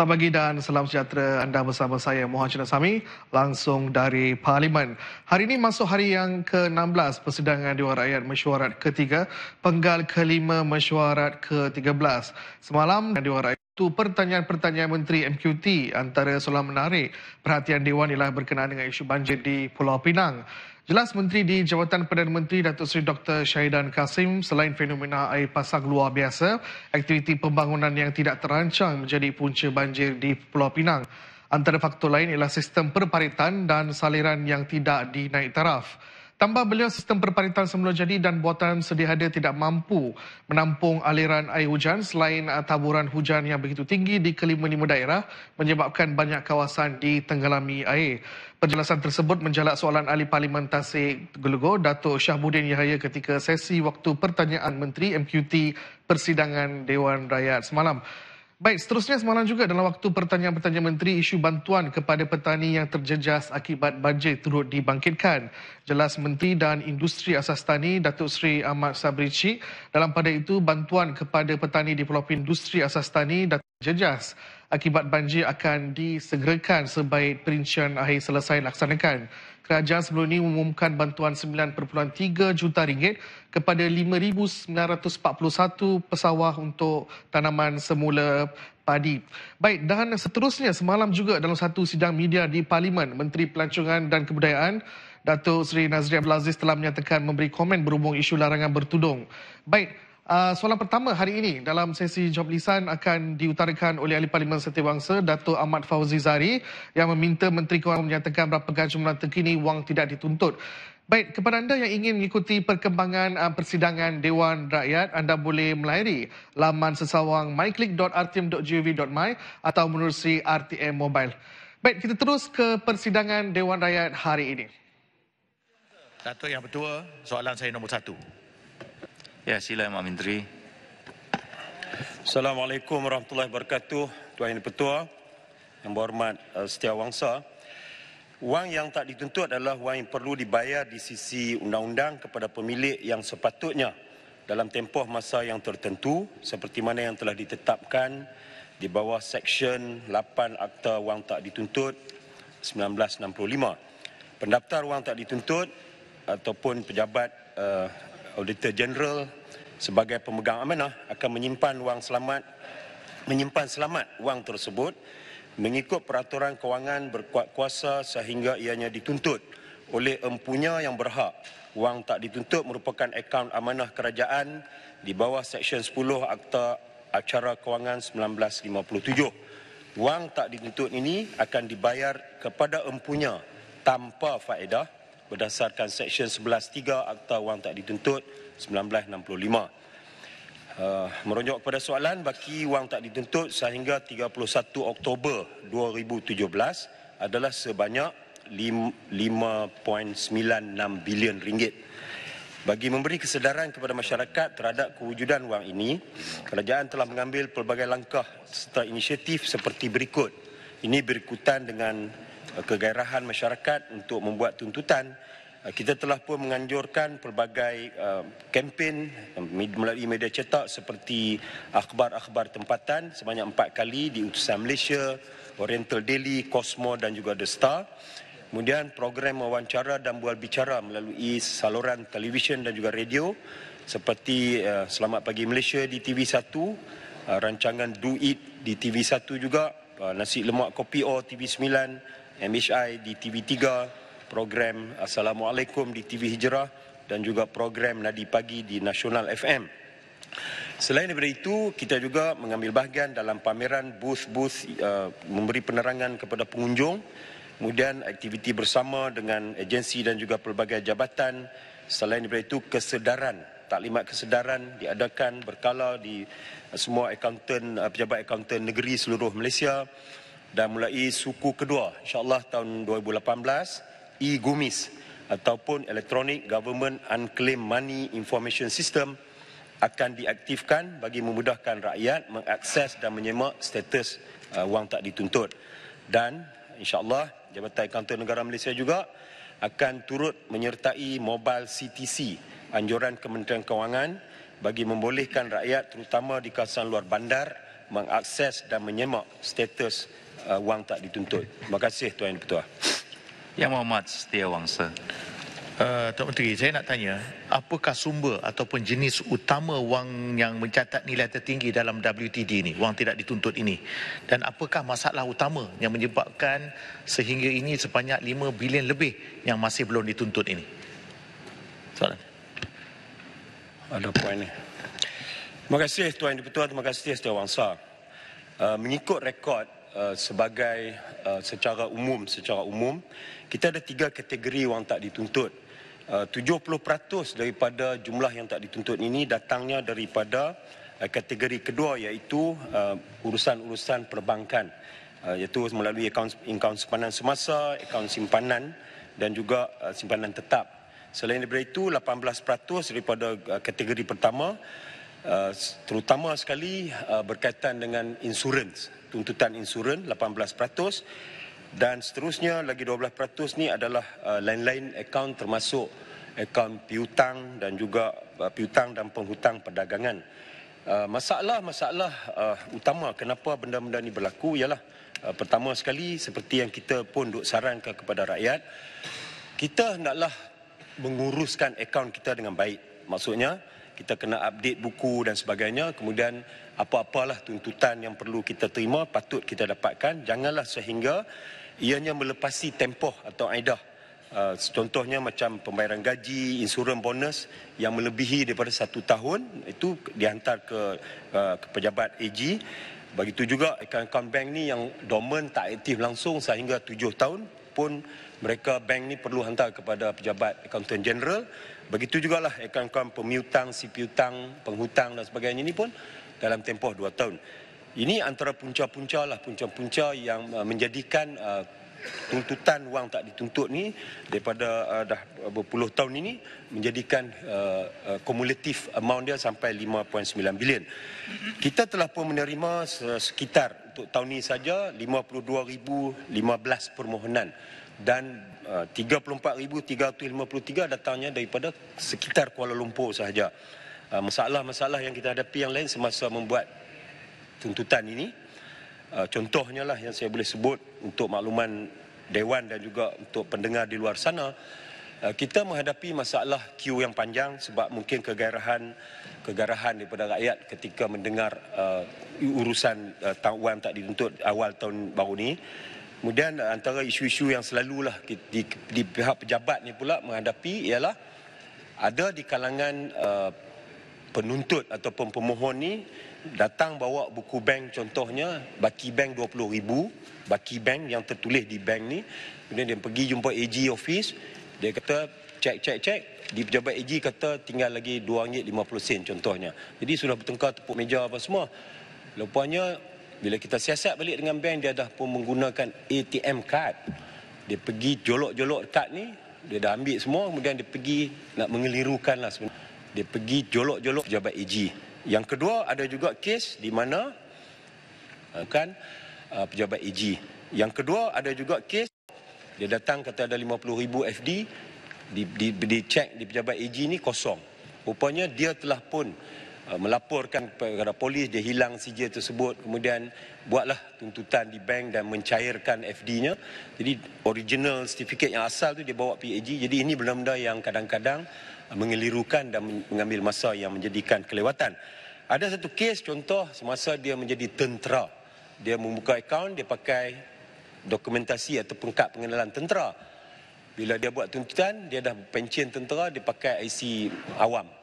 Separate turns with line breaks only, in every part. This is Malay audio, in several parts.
Selamat pagi dan salam sejahtera anda bersama saya Mohan Sami langsung dari Parlimen. Hari ini masuk hari yang ke-16 persidangan Dewan Rakyat Mesyuarat ketiga, penggal kelima Mesyuarat ke-13. Semalam Dewan Rakyat itu pertanyaan-pertanyaan Menteri MQT antara soalan menarik perhatian Dewan ialah berkenaan dengan isu banjir di Pulau Pinang. Jelas Menteri di Jawatan Perdana Menteri Datuk Seri Dr. Syahidan Kasim, selain fenomena air pasang luar biasa, aktiviti pembangunan yang tidak terancang menjadi punca banjir di Pulau Pinang. Antara faktor lain ialah sistem perparitan dan saliran yang tidak dinaik taraf. Tambah beliau sistem perparitan semula jadi dan buatan sedia ada tidak mampu menampung aliran air hujan selain uh, taburan hujan yang begitu tinggi di kelima-lima daerah menyebabkan banyak kawasan ditenggelami air. Penjelasan tersebut menjalak soalan ahli Parlimen Tasik Gelugor, Dato' Syahbudin Yahya ketika sesi waktu pertanyaan Menteri MQT Persidangan Dewan Rakyat semalam. Baik, seterusnya semalam juga dalam waktu pertanyaan-pertanyaan Menteri, isu bantuan kepada petani yang terjejas akibat banjir turut dibangkitkan. Jelas Menteri dan Industri Asas Tani, Datuk Seri Ahmad Sabrici, dalam pada itu bantuan kepada petani di Pulau Industri Asas Tani dan jejas akibat banjir akan disegerakan sebaik perincian akhir selesai laksanakan kerajaan sebelum ini mengumumkan bantuan 9.3 juta ringgit kepada 5,941 pesawah untuk tanaman semula padi. Baik, dan seterusnya semalam juga dalam satu sidang media di Parlimen, Menteri Pelancongan dan Kebudayaan Datuk Seri Nazri Abdul Aziz telah menyatakan memberi komen berhubung isu larangan bertudung. Baik, Ah, soalan pertama hari ini dalam sesi jawab lisan akan diutarakan oleh Ahli Parlimen Setiawangsa Dato' Ahmad Fauzi Zari yang meminta Menteri Kewangan menyatakan berapakah jumlah terkini wang tidak dituntut. Baik, kepada anda yang ingin mengikuti perkembangan ah, persidangan Dewan Rakyat, anda boleh melayari laman sesawang myclick.rtm.gov.my atau menerusi RTM Mobile. Baik, kita terus ke persidangan Dewan Rakyat hari ini.
Datuk Yang Pertua,
soalan saya nombor satu. Ya, sila Mak Menteri. Assalamualaikum warahmatullahi wabarakatuh. Tuan Yang Petua, Yang Berhormat uh, wangsa, Wang yang tak dituntut adalah wang yang perlu dibayar di sisi undang-undang kepada pemilik yang sepatutnya dalam tempoh masa yang tertentu seperti mana yang telah ditetapkan di bawah Seksyen 8 Akta Wang Tak Dituntut 1965. Pendaftar wang tak dituntut ataupun pejabat uh, Auditor General sebagai pemegang amanah akan menyimpan wang selamat menyimpan selamat wang tersebut mengikut peraturan kewangan berkuat kuasa sehingga ianya dituntut oleh empunya yang berhak. Wang tak dituntut merupakan akaun amanah kerajaan di bawah Seksyen 10 Akta Acara Kewangan 1957. Wang tak dituntut ini akan dibayar kepada empunya tanpa faedah berdasarkan Seksyen 11.3 Akta Wang Tak Dituntut 1965. Uh, merujuk kepada soalan, baki wang tak dituntut sehingga 31 Oktober 2017 adalah sebanyak 5.96 bilion ringgit. Bagi memberi kesedaran kepada masyarakat terhadap kewujudan wang ini, kerajaan telah mengambil pelbagai langkah serta inisiatif seperti berikut. Ini berikutan dengan Eh, kegairahan masyarakat untuk membuat tuntutan eh, kita telah pun menganjurkan pelbagai uh, kempen melalui media cetak seperti akhbar-akhbar tempatan sebanyak empat kali di Utusan Malaysia, Oriental Daily, Cosmo dan juga The Star. Kemudian program wawancara dan bual bicara melalui saluran televisyen dan juga radio seperti uh, Selamat Pagi Malaysia di TV1, uh, rancangan Do It di TV1 juga, uh, Nasi Lemak Kopi O TV9, MHI di TV3, program Assalamualaikum di TV Hijrah dan juga program Nadi Pagi di Nasional FM. Selain daripada itu, kita juga mengambil bahagian dalam pameran booth-booth uh, memberi penerangan kepada pengunjung. Kemudian aktiviti bersama dengan agensi dan juga pelbagai jabatan. Selain daripada itu, kesedaran, taklimat kesedaran diadakan berkala di semua akuntan, uh, pejabat akuntan negeri seluruh Malaysia dan mulai suku kedua insyaallah tahun 2018 e-gumis ataupun electronic government unclaimed money information system akan diaktifkan bagi memudahkan rakyat mengakses dan menyemak status uh, wang tak dituntut dan insyaallah Jabatan Akaunter Negara Malaysia juga akan turut menyertai mobile CTC anjuran Kementerian Kewangan bagi membolehkan rakyat terutama di kawasan luar bandar mengakses dan menyemak status uh, wang tak dituntut. Terima kasih Tuan Ketua. Yang Muhammad Setiawangsa.
Uh, Tuan Menteri, saya nak tanya,
apakah sumber ataupun jenis utama wang yang mencatat nilai tertinggi dalam WTD ini, wang tidak dituntut ini? Dan apakah masalah utama yang menyebabkan sehingga ini sebanyak 5 bilion lebih yang masih belum dituntut ini? Soalan. Ada poin ini.
Terima kasih Tuan Deputuan, terima kasih Setiawangsa. Uh, mengikut rekod Uh, sebagai uh, secara umum secara umum kita ada tiga kategori wang tak dituntut. Uh, 70% daripada jumlah yang tak dituntut ini datangnya daripada uh, kategori kedua iaitu uh, urusan-urusan perbankan uh, iaitu melalui akaun akaun simpanan semasa, akaun simpanan dan juga uh, simpanan tetap. Selain daripada itu 18% daripada uh, kategori pertama Uh, terutama sekali uh, berkaitan dengan insurans, tuntutan insurans 18% dan seterusnya lagi 12% ni adalah uh, lain-lain akaun termasuk akaun piutang dan juga piutang dan penghutang perdagangan. Masalah-masalah utama kenapa benda-benda ini berlaku ialah pertama sekali seperti yang kita pun duk sarankan kepada rakyat, kita hendaklah menguruskan akaun kita dengan baik. Maksudnya, kita kena update buku dan sebagainya kemudian apa-apalah tuntutan yang perlu kita terima patut kita dapatkan janganlah sehingga ianya melepasi tempoh atau aidah uh, contohnya macam pembayaran gaji insurans bonus yang melebihi daripada satu tahun itu dihantar ke uh, ke pejabat AG begitu juga akaun-akaun bank ni yang dormant tak aktif langsung sehingga tujuh tahun pun mereka bank ni perlu hantar kepada pejabat accountant general Begitu juga lah akaun-akaun pemiutang, si piutang, penghutang dan sebagainya ini pun dalam tempoh dua tahun. Ini antara punca-punca lah, punca-punca yang uh, menjadikan uh, tuntutan wang tak dituntut ni daripada uh, dah berpuluh tahun ini menjadikan uh, uh, kumulatif amount dia sampai 5.9 bilion. Kita telah pun menerima sekitar untuk tahun ini saja 52,015 permohonan dan 34,353 uh, datangnya daripada sekitar Kuala Lumpur sahaja. Uh, masalah-masalah yang kita hadapi yang lain semasa membuat tuntutan ini, uh, contohnya lah yang saya boleh sebut untuk makluman Dewan dan juga untuk pendengar di luar sana, kita menghadapi masalah queue yang panjang sebab mungkin kegairahan kegairahan daripada rakyat ketika mendengar uh, urusan uh, tawuan tak dituntut awal tahun baru ini. Kemudian eh, antara isu-isu yang selalulah di, di, di pihak pejabat ni pula menghadapi ialah ada di kalangan uh, penuntut ataupun pemohon ni datang bawa buku bank contohnya baki bank 20000 baki bank yang tertulis di bank ni kemudian dia pergi jumpa AG office dia kata cek cek cek di pejabat AG kata tinggal lagi 2 ringgit 50 sen contohnya jadi sudah bertengkar tepuk meja apa semua rupanya bila kita siasat balik dengan bank dia dah pun menggunakan ATM card. Dia pergi jolok-jolok kad ni, dia dah ambil semua kemudian dia pergi nak mengelirukan lah sebenarnya. Dia pergi jolok-jolok pejabat AG. E Yang kedua ada juga kes di mana eh, kan eh, pejabat AG. E Yang kedua ada juga kes dia datang kata ada 50,000 FD di di di check di pejabat AG e ni kosong. Rupanya dia telah pun Uh, melaporkan kepada polis dia hilang sijil tersebut kemudian buatlah tuntutan di bank dan mencairkan FD-nya jadi original certificate yang asal tu dia bawa PAG jadi ini benda-benda yang kadang-kadang uh, mengelirukan dan mengambil masa yang menjadikan kelewatan ada satu kes contoh semasa dia menjadi tentera dia membuka akaun dia pakai dokumentasi ataupun kad pengenalan tentera bila dia buat tuntutan dia dah pencen tentera dia pakai IC awam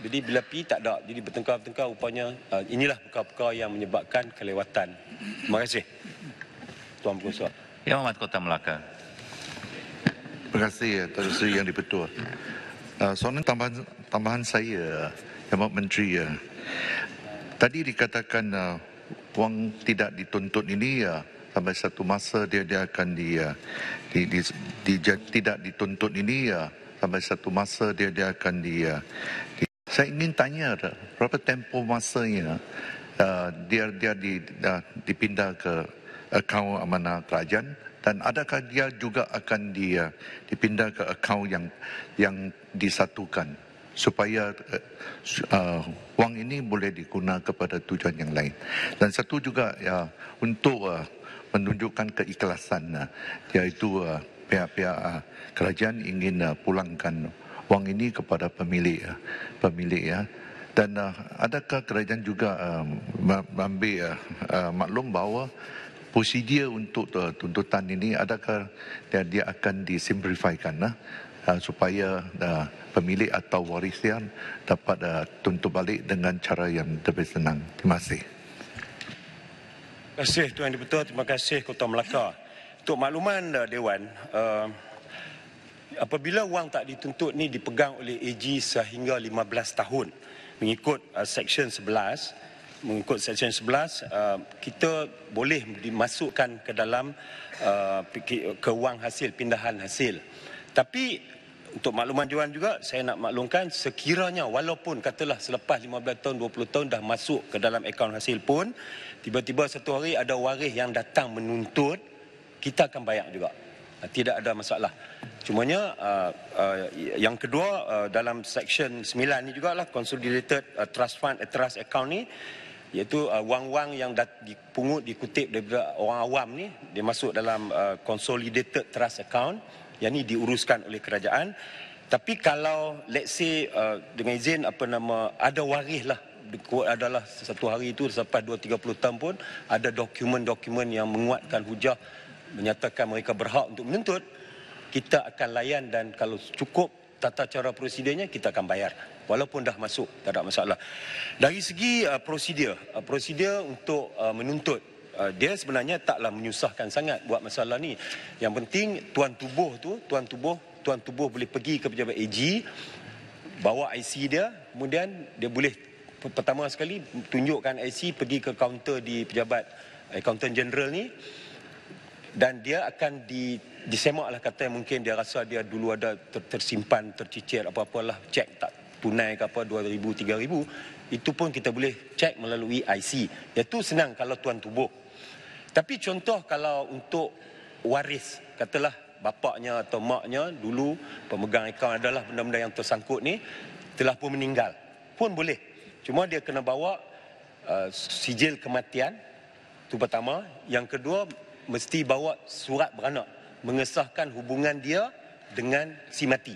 jadi bila pi tak ada, jadi bertengkar-bertengkar rupanya uh, inilah perkara buka yang menyebabkan kelewatan. Terima kasih.
Tuan Pengusaha. Yang Mahmat Kota Melaka. Terima kasih ya, Tuan Sri Yang Dipertua. Uh, soalan tambahan, tambahan saya, Yang Mahmat Menteri. Ya. Tadi dikatakan uh, wang tidak dituntut ini ya sampai satu masa dia dia akan di, di, ya, di, di, di tidak dituntut ini ya sampai satu masa dia dia akan di, ya, di saya ingin tanya berapa tempoh masanya uh, dia dia di, uh, dipindah ke akaun amanah kerajaan dan adakah dia juga akan dia uh, dipindah ke akaun yang yang disatukan supaya uh, uh, wang ini boleh diguna kepada tujuan yang lain dan satu juga ya uh, untuk uh, menunjukkan keikhlasan uh, iaitu uh, pihak-pihak uh, kerajaan ingin uh, pulangkan uh, wang ini kepada pemilik ya. pemilik ya dan uh, adakah kerajaan juga um, mengambil uh, uh, maklum bahawa prosedur untuk uh, tuntutan ini adakah dia, dia akan disimplifikan uh, supaya uh, pemilik atau warisan dapat uh, tuntut balik dengan cara yang lebih senang terima kasih
Terima kasih Tuan Deputer, terima kasih Kota Melaka. Untuk makluman uh, Dewan, uh, apabila wang tak dituntut ni dipegang oleh AG sehingga 15 tahun mengikut uh, section 11 mengikut section 11 uh, kita boleh dimasukkan ke dalam uh, ke wang hasil pindahan hasil tapi untuk makluman jualan juga saya nak maklumkan sekiranya walaupun katalah selepas 15 tahun 20 tahun dah masuk ke dalam akaun hasil pun tiba-tiba satu hari ada waris yang datang menuntut kita akan bayar juga Ah, tidak ada masalah. Cumanya uh, uh, yang kedua uh, dalam section 9 ini juga lah consolidated uh, trust fund uh, trust account ni iaitu wang-wang uh, yang dat, dipungut dikutip daripada orang awam ni dia masuk dalam uh, consolidated trust account yang ni diuruskan oleh kerajaan tapi kalau let's say uh, dengan izin apa nama ada waris lah kuat adalah satu hari itu selepas 2 30 tahun pun ada dokumen-dokumen yang menguatkan hujah menyatakan mereka berhak untuk menuntut, kita akan layan dan kalau cukup tata cara prosedurnya kita akan bayar walaupun dah masuk tak ada masalah. Dari segi uh, prosedur, uh, prosedur untuk uh, menuntut uh, dia sebenarnya taklah menyusahkan sangat buat masalah ni. Yang penting tuan tubuh tu, tuan tubuh, tuan tubuh boleh pergi ke pejabat AG bawa IC dia, kemudian dia boleh pertama sekali tunjukkan IC pergi ke kaunter di pejabat eh, accountant general ni dan dia akan di disemaklah kata yang mungkin dia rasa dia dulu ada ter, tersimpan tercicir apa-apalah cek tak tunai ke apa 2000 3000 itu pun kita boleh cek melalui IC iaitu senang kalau tuan tubuh tapi contoh kalau untuk waris katalah bapaknya atau maknya dulu pemegang akaun adalah benda-benda yang tersangkut ni telah pun meninggal pun boleh cuma dia kena bawa uh, sijil kematian tu pertama yang kedua mesti bawa surat beranak mengesahkan hubungan dia dengan si mati.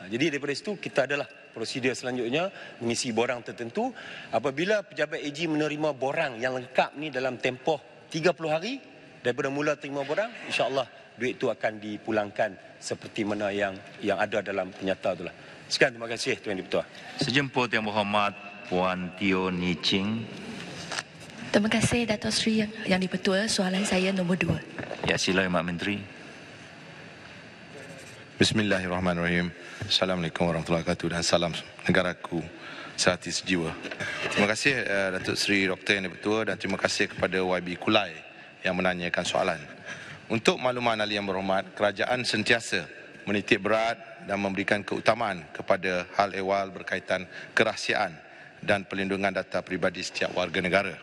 Ha, jadi daripada situ kita adalah prosedur selanjutnya mengisi borang tertentu. Apabila pejabat AG menerima borang yang lengkap ni dalam tempoh 30 hari daripada mula terima borang, insyaAllah duit itu akan dipulangkan seperti mana yang yang ada dalam penyata itulah. Sekian terima kasih Tuan Deputua.
Sejempol yang Muhammad Puan Tio Ni Ching.
Terima kasih Dato' Sri yang, yang dipertua. Soalan saya nombor dua.
Ya sila Mak Menteri. Bismillahirrahmanirrahim.
Assalamualaikum warahmatullahi wabarakatuh dan salam negaraku sehati sejiwa. Terima kasih uh, Datuk Seri Doktor yang dipertua dan terima kasih kepada YB Kulai yang menanyakan soalan. Untuk makluman ahli yang berhormat, kerajaan sentiasa menitik berat dan memberikan keutamaan kepada hal ehwal berkaitan kerahsiaan dan perlindungan data peribadi setiap warga negara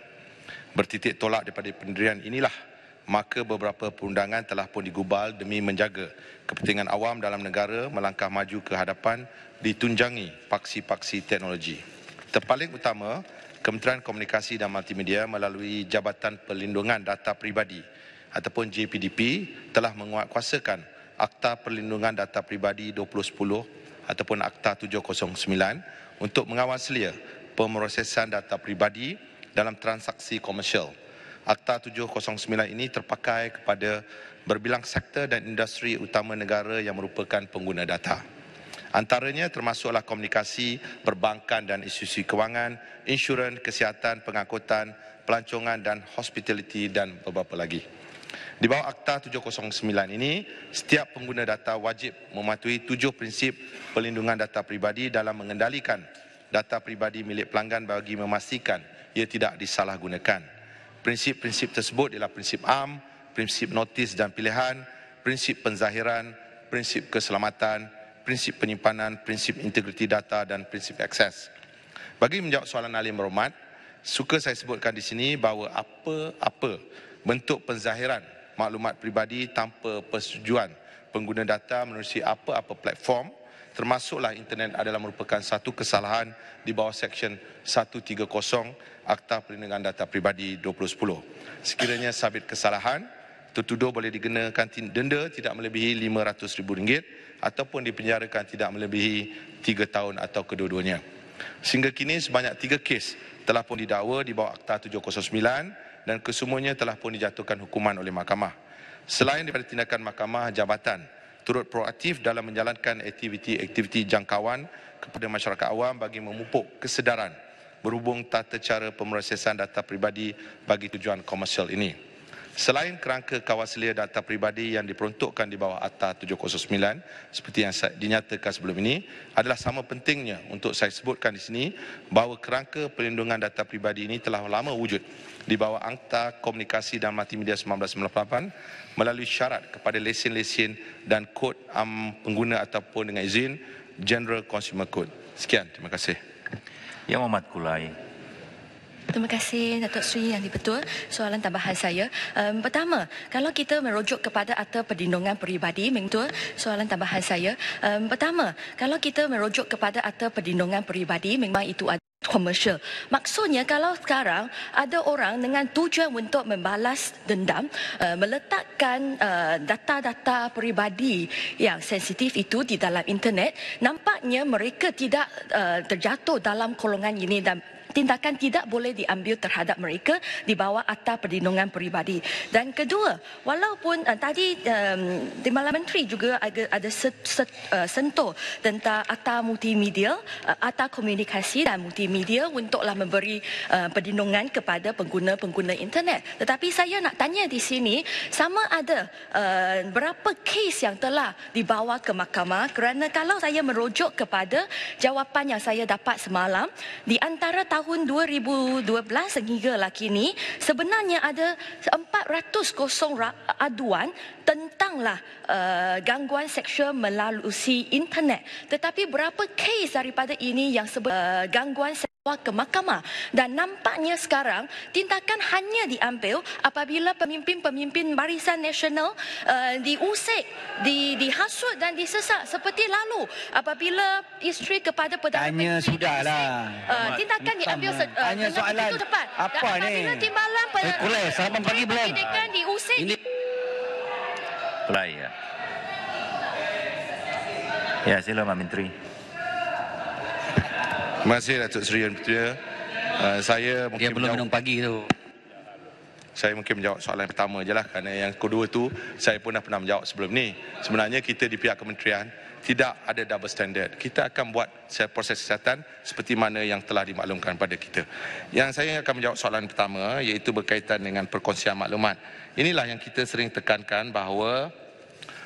bertitik tolak daripada pendirian inilah maka beberapa perundangan telah pun digubal demi menjaga kepentingan awam dalam negara melangkah maju ke hadapan ditunjangi paksi-paksi teknologi. Terpaling utama, Kementerian Komunikasi dan Multimedia melalui Jabatan Perlindungan Data Peribadi ataupun JPDP telah menguatkuasakan Akta Perlindungan Data Peribadi 2010 ataupun Akta 709 untuk mengawal selia pemrosesan data peribadi dalam transaksi komersial. Akta 709 ini terpakai kepada berbilang sektor dan industri utama negara yang merupakan pengguna data. Antaranya termasuklah komunikasi, perbankan dan institusi kewangan, insurans, kesihatan, pengangkutan, pelancongan dan hospitality dan beberapa lagi. Di bawah Akta 709 ini, setiap pengguna data wajib mematuhi tujuh prinsip perlindungan data pribadi dalam mengendalikan data pribadi milik pelanggan bagi memastikan ia tidak disalahgunakan. Prinsip-prinsip tersebut ialah prinsip am, prinsip notis dan pilihan, prinsip penzahiran, prinsip keselamatan, prinsip penyimpanan, prinsip integriti data dan prinsip akses. Bagi menjawab soalan Alim Rahmat, suka saya sebutkan di sini bahawa apa-apa bentuk penzahiran maklumat pribadi tanpa persetujuan pengguna data melalui apa-apa platform termasuklah internet adalah merupakan satu kesalahan di bawah Seksyen 130 Akta Perlindungan Data Peribadi 2010. Sekiranya sabit kesalahan, tertuduh boleh digenakan denda tidak melebihi RM500,000 ataupun dipenjarakan tidak melebihi 3 tahun atau kedua-duanya. Sehingga kini sebanyak 3 kes telah pun didakwa di bawah Akta 709 dan kesemuanya telah pun dijatuhkan hukuman oleh mahkamah. Selain daripada tindakan mahkamah jabatan, turut proaktif dalam menjalankan aktiviti-aktiviti jangkauan kepada masyarakat awam bagi memupuk kesedaran berhubung tata cara pemrosesan data peribadi bagi tujuan komersial ini. Selain kerangka kawasan data peribadi yang diperuntukkan di bawah Akta 709 seperti yang saya dinyatakan sebelum ini adalah sama pentingnya untuk saya sebutkan di sini bahawa kerangka perlindungan data peribadi ini telah lama wujud di bawah Akta Komunikasi dan Multimedia 1998 melalui syarat kepada lesen-lesen dan kod um, pengguna ataupun dengan izin General Consumer Code. Sekian, terima kasih. Yang Muhammad Kulai.
Terima kasih Datuk Sri yang dipertua. Soalan tambahan saya. Um, pertama, kalau kita merujuk kepada Akta Perlindungan Peribadi, Mentua, soalan tambahan saya. Um, pertama, kalau kita merujuk kepada Akta Perlindungan Peribadi, memang itu ada commercial. Maksudnya kalau sekarang ada orang dengan tujuan untuk membalas dendam uh, meletakkan uh, data-data peribadi yang sensitif itu di dalam internet, nampaknya mereka tidak uh, terjatuh dalam kolongan ini dan tindakan tidak boleh diambil terhadap mereka di bawah atas perlindungan peribadi. Dan kedua, walaupun uh, tadi um, di malam menteri juga ada, ada set, set, eh, sentuh tentang atas multimedia, uh, eh, atas komunikasi dan multimedia untuklah memberi uh, perlindungan kepada pengguna-pengguna internet. Tetapi saya nak tanya di sini, sama ada uh, berapa kes yang telah dibawa ke mahkamah kerana kalau saya merujuk kepada jawapan yang saya dapat semalam, di antara tahun tahun 2012 sehingga sehinggalah kini sebenarnya ada 400 kosong aduan tentanglah uh, gangguan seksual melalui internet tetapi berapa kes daripada ini yang sebenarnya uh, gangguan seksual ke mahkamah dan nampaknya sekarang tindakan hanya diambil apabila pemimpin-pemimpin barisan nasional uh, diusik di dihasut dan disesak seperti lalu apabila isteri kepada Perdana
Menteri eh, lah. eh, tanya sudahlah uh, tindakan diambil uh, tanya soalan itu tepat. apa dan apabila ni timbalan pada eh, selamat pagi belum ini
kulai ya ya sila Pak Menteri Terima kasih Datuk Seri Yang Petua. Uh, saya
mungkin Dia belum menjawab, minum pagi tu. Saya mungkin menjawab soalan pertama je lah kerana yang kedua tu saya pun dah pernah menjawab sebelum ni. Sebenarnya kita di pihak kementerian tidak ada double standard. Kita akan buat proses kesihatan seperti mana yang telah dimaklumkan pada kita. Yang saya akan menjawab soalan pertama iaitu berkaitan dengan perkongsian maklumat. Inilah yang kita sering tekankan bahawa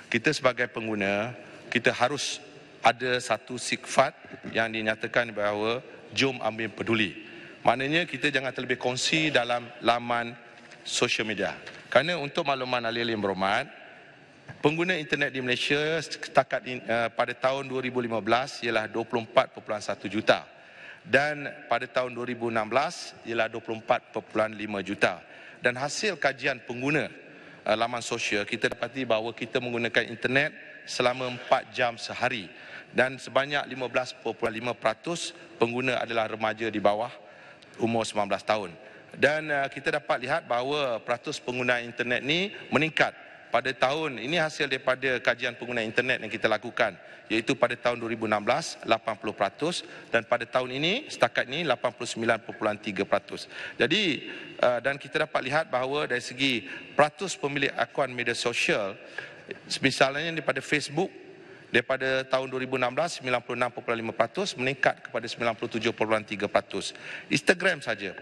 kita sebagai pengguna kita harus ada satu sifat yang dinyatakan bahawa jom ambil peduli. Maknanya kita jangan terlebih kongsi dalam laman sosial media. Kerana untuk makluman alil yang berhormat, pengguna internet di Malaysia setakat in, uh, eh, pada tahun 2015 ialah 24.1 juta dan pada tahun 2016 ialah 24.5 juta. Dan hasil kajian pengguna uh, laman sosial kita dapati bahawa kita menggunakan internet selama 4 jam sehari dan sebanyak 15.5% pengguna adalah remaja di bawah umur 19 tahun. Dan eh, kita dapat lihat bahawa peratus pengguna internet ini meningkat pada tahun ini hasil daripada kajian pengguna internet yang kita lakukan iaitu pada tahun 2016 80% dan pada tahun ini setakat ini 89.3%. Jadi eh, dan kita dapat lihat bahawa dari segi peratus pemilik akuan media sosial misalnya daripada Facebook daripada tahun 2016 96.5% meningkat kepada 97.3%. Instagram saja 46.7%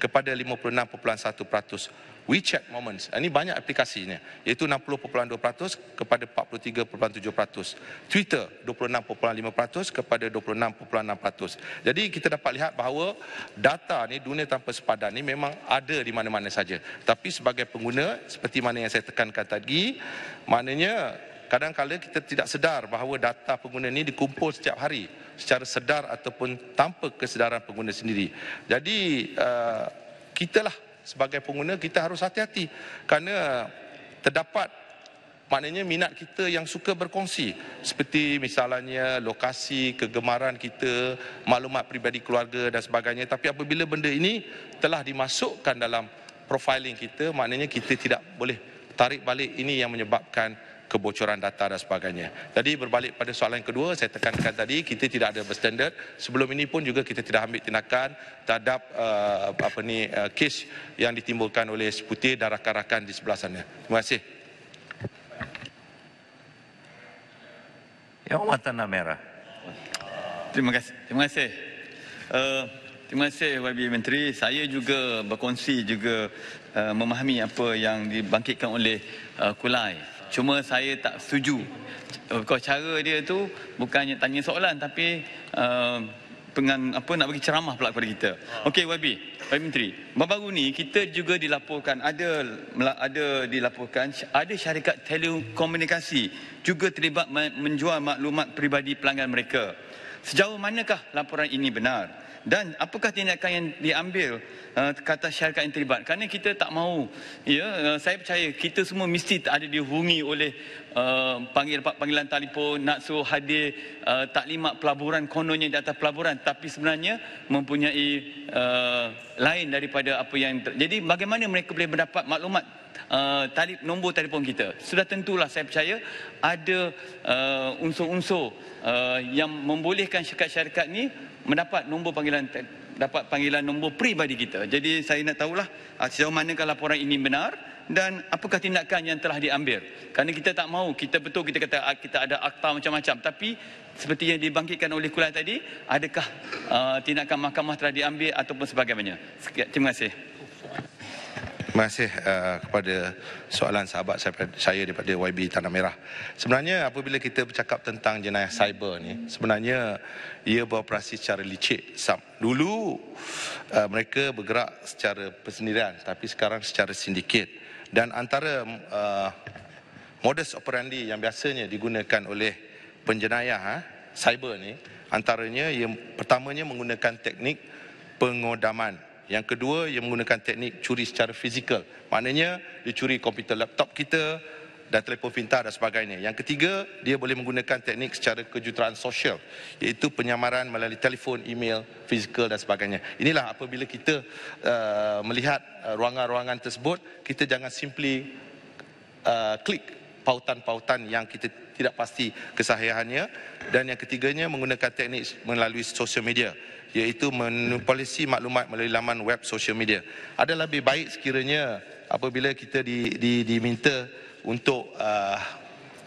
kepada 56.1%. WeChat Moments, ah, ini banyak aplikasinya, iaitu 60.2% kepada 43.7%. Twitter 26.5% kepada 26.6%. Jadi kita dapat lihat bahawa data ni dunia tanpa sepadan ni memang ada di mana-mana saja. Tapi sebagai pengguna, seperti mana yang saya tekankan tadi, maknanya kadang-kadang kita tidak sedar bahawa data pengguna ini dikumpul setiap hari secara sedar ataupun tanpa kesedaran pengguna sendiri. Jadi uh, lah sebagai pengguna kita harus hati-hati kerana terdapat maknanya minat kita yang suka berkongsi seperti misalnya lokasi kegemaran kita maklumat peribadi keluarga dan sebagainya tapi apabila benda ini telah dimasukkan dalam profiling kita maknanya kita tidak boleh tarik balik ini yang menyebabkan kebocoran data dan sebagainya. Tadi berbalik pada soalan yang kedua, saya tekankan tadi kita tidak ada berstandard. Sebelum ini pun juga kita tidak ambil tindakan terhadap uh, apa ni uh, kes yang ditimbulkan oleh seputih dan rakan-rakan di sebelah
sana. Terima kasih. Yang Umar Tanah Merah. Terima kasih. Terima kasih. Uh, terima kasih YB Menteri. Saya juga berkongsi juga uh, memahami apa yang dibangkitkan oleh uh, Kulai. Cuma saya tak setuju. Eh, kau cara dia tu bukannya tanya soalan tapi dengan eh, uh, apa nak bagi ceramah pula kepada kita. Okey YB, Pak Menteri. Baru-baru ni kita juga dilaporkan ada ada dilaporkan ada syarikat telekomunikasi juga terlibat menjual maklumat peribadi pelanggan mereka. Sejauh manakah laporan ini benar? dan apakah tindakan yang diambil uh, kata syarikat yang terlibat kerana kita tak mahu ya uh, saya percaya kita semua mesti ada dihubungi oleh uh, panggil panggilan telefon nak suruh hadir uh, taklimat pelaburan kononnya di atas pelaburan tapi sebenarnya mempunyai uh, lain daripada apa yang jadi bagaimana mereka boleh mendapat maklumat Uh, tali, nombor telefon kita sudah tentulah saya percaya ada unsur-unsur uh, yang membolehkan syarikat-syarikat ni mendapat nombor panggilan dapat panggilan nombor peribadi kita. Jadi saya nak tahulah ah, sejauh kalau laporan ini benar dan apakah tindakan yang telah diambil. Kerana kita tak mahu kita betul kita kata ah, kita ada akta macam-macam tapi seperti yang dibangkitkan oleh Kulai tadi adakah uh, tindakan mahkamah telah diambil ataupun sebagainya. Terima kasih.
Terima kasih uh, kepada soalan sahabat saya daripada YB Tanah Merah. Sebenarnya apabila kita bercakap tentang jenayah cyber ni, sebenarnya ia beroperasi secara licik. Dulu uh, mereka bergerak secara persendirian tapi sekarang secara sindiket. Dan antara uh, modus operandi yang biasanya digunakan oleh penjenayah ha, cyber ni, antaranya yang pertamanya menggunakan teknik pengodaman. Yang kedua, ia menggunakan teknik curi secara fizikal. Maknanya, dia curi komputer laptop kita dan telefon pintar dan sebagainya. Yang ketiga, dia boleh menggunakan teknik secara kejuteraan sosial iaitu penyamaran melalui telefon, email, fizikal dan sebagainya. Inilah apabila kita uh, melihat uh, ruangan-ruangan tersebut, kita jangan simply uh, klik pautan-pautan yang kita tidak pasti kesahihannya dan yang ketiganya menggunakan teknik melalui sosial media iaitu polisi maklumat melalui laman web sosial media. Ada lebih baik sekiranya apabila kita di, di, diminta untuk uh,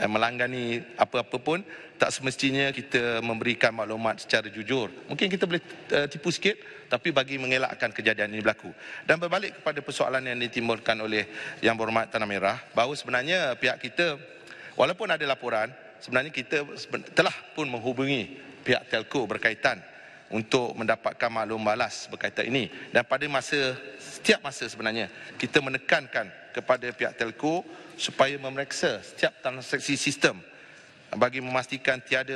melanggani apa-apa pun, tak semestinya kita memberikan maklumat secara jujur. Mungkin kita boleh uh, tipu sikit tapi bagi mengelakkan kejadian ini berlaku. Dan berbalik kepada persoalan yang ditimbulkan oleh Yang Berhormat Tanah Merah, bahawa sebenarnya pihak kita walaupun ada laporan, sebenarnya kita telah pun menghubungi pihak telco berkaitan untuk mendapatkan maklum balas berkaitan ini dan pada masa setiap masa sebenarnya kita menekankan kepada pihak telco supaya memeriksa setiap transaksi sistem bagi memastikan tiada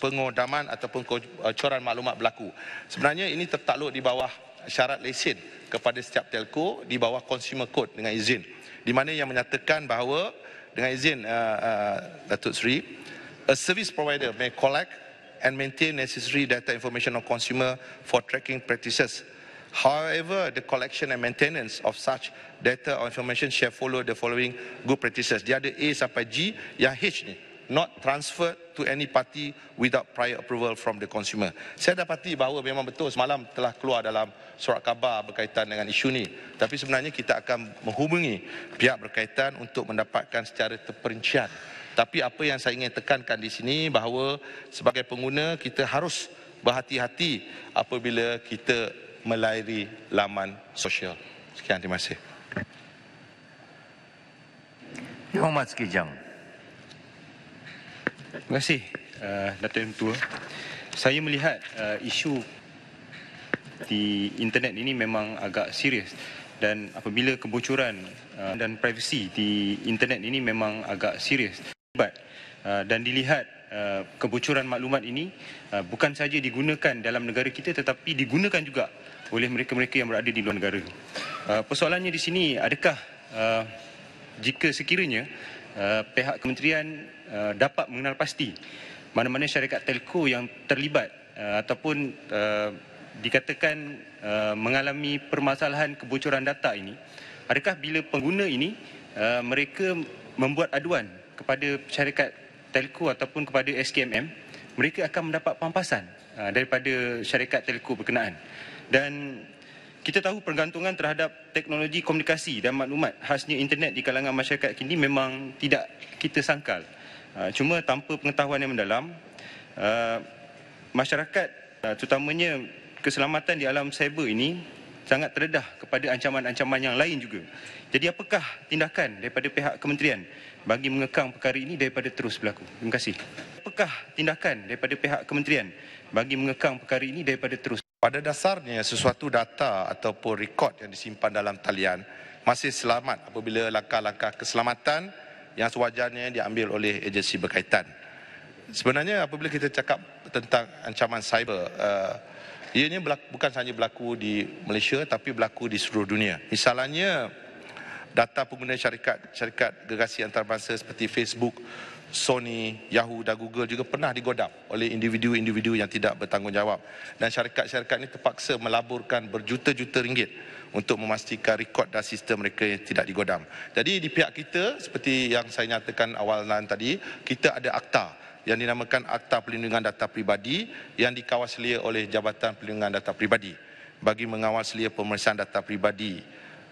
pengodaman ataupun kecoran eh, maklumat berlaku. Sebenarnya ini tertakluk di bawah syarat lesen kepada setiap telco di bawah consumer code dengan izin di mana yang menyatakan bahawa dengan izin uh, uh, Datuk Seri a service provider may collect and maintain necessary data information on consumer for tracking practices. However, the collection and maintenance of such data or information shall follow the following good practices. The other A sampai G, yang H ni, not transferred to any party without prior approval from the consumer. Saya dapati bahawa memang betul semalam telah keluar dalam surat khabar berkaitan dengan isu ni. Tapi sebenarnya kita akan menghubungi pihak berkaitan untuk mendapatkan secara terperincian. Tapi apa yang saya ingin tekankan di sini bahawa sebagai pengguna kita harus berhati-hati apabila kita melayari laman sosial. Sekian terima kasih.
Yang Mas Kijang. Terima kasih uh, Datuk Yang Tua. Saya melihat uh, isu di internet ini memang agak serius dan apabila kebocoran uh, dan privasi di internet ini memang agak serius terlibat uh, dan dilihat uh, kebocoran maklumat ini uh, bukan sahaja digunakan dalam negara kita tetapi digunakan juga oleh mereka-mereka yang berada di luar negara. Persoalannya di sini adakah jika sekiranya pihak kementerian dapat mengenal pasti mana-mana syarikat telco yang terlibat ataupun dikatakan mengalami permasalahan kebocoran data ini adakah bila pengguna ini mereka membuat aduan kepada syarikat telco ataupun kepada SKMM, mereka akan mendapat pampasan ah, daripada syarikat telco berkenaan. Dan kita tahu pergantungan terhadap teknologi komunikasi dan maklumat khasnya internet di kalangan masyarakat kini memang tidak kita sangkal. Ah, cuma tanpa pengetahuan yang mendalam, ah, masyarakat terutamanya keselamatan di alam cyber ini sangat terdedah kepada ancaman-ancaman yang lain juga. Jadi apakah tindakan daripada pihak kementerian bagi mengekang perkara ini daripada terus berlaku? Terima kasih. Apakah tindakan daripada pihak kementerian bagi mengekang perkara ini daripada terus? Pada dasarnya sesuatu
data ataupun rekod yang disimpan dalam talian masih selamat apabila langkah-langkah keselamatan yang sewajarnya diambil oleh agensi berkaitan. Sebenarnya apabila kita cakap tentang ancaman cyber uh, Ianya berlaku, bukan sahaja berlaku di Malaysia tapi berlaku di seluruh dunia. Misalnya data pengguna syarikat-syarikat gerasi antarabangsa seperti Facebook, Sony, Yahoo dan Google juga pernah digodam oleh individu-individu yang tidak bertanggungjawab dan syarikat-syarikat ini terpaksa melaburkan berjuta-juta ringgit untuk memastikan rekod dan sistem mereka yang tidak digodam. Jadi di pihak kita seperti yang saya nyatakan awal-awal tadi, kita ada akta yang dinamakan Akta Perlindungan Data Pribadi yang dikawal selia oleh Jabatan Perlindungan Data Pribadi bagi mengawal selia pemeriksaan data pribadi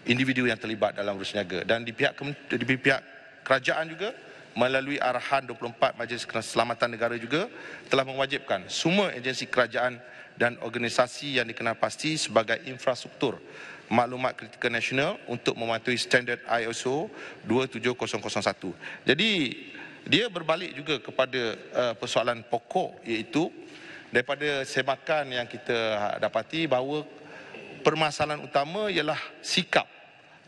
individu yang terlibat dalam urus niaga dan di pihak di pihak kerajaan juga melalui arahan 24 Majlis Keselamatan Negara juga telah mewajibkan semua agensi kerajaan dan organisasi yang dikenal pasti sebagai infrastruktur maklumat kritikal nasional untuk mematuhi standard ISO 27001. Jadi dia berbalik juga kepada uh, persoalan pokok iaitu daripada semakan yang kita dapati bahawa permasalahan utama ialah sikap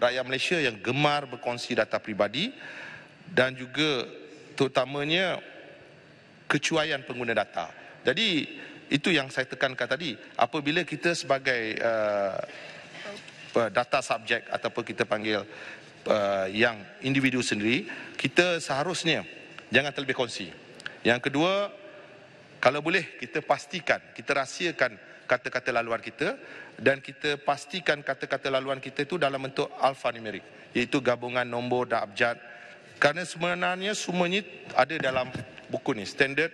rakyat Malaysia yang gemar berkongsi data peribadi dan juga terutamanya kecuaian pengguna data. Jadi itu yang saya tekankan tadi apabila kita sebagai uh, uh data subject ataupun kita panggil uh, yang individu sendiri kita seharusnya jangan terlebih kongsi. Yang kedua, kalau boleh kita pastikan, kita rahsiakan kata-kata laluan kita dan kita pastikan kata-kata laluan kita itu dalam bentuk alfanumerik iaitu gabungan nombor dan abjad kerana sebenarnya semuanya ada dalam buku ni standard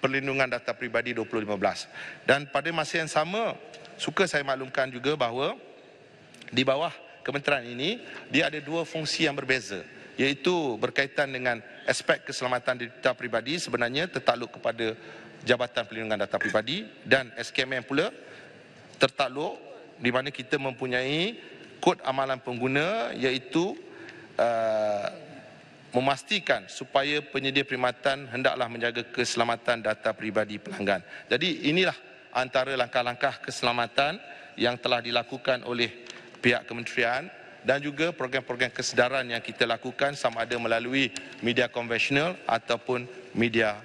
perlindungan data peribadi 2015 dan pada masa yang sama suka saya maklumkan juga bahawa di bawah kementerian ini dia ada dua fungsi yang berbeza iaitu berkaitan dengan aspek keselamatan data pribadi sebenarnya tertakluk kepada Jabatan Perlindungan Data Pribadi dan SKMM pula tertakluk di mana kita mempunyai kod amalan pengguna iaitu uh, memastikan supaya penyedia perkhidmatan hendaklah menjaga keselamatan data pribadi pelanggan. Jadi inilah antara langkah-langkah keselamatan yang telah dilakukan oleh pihak kementerian dan juga program-program kesedaran yang kita lakukan sama ada melalui media konvensional ataupun media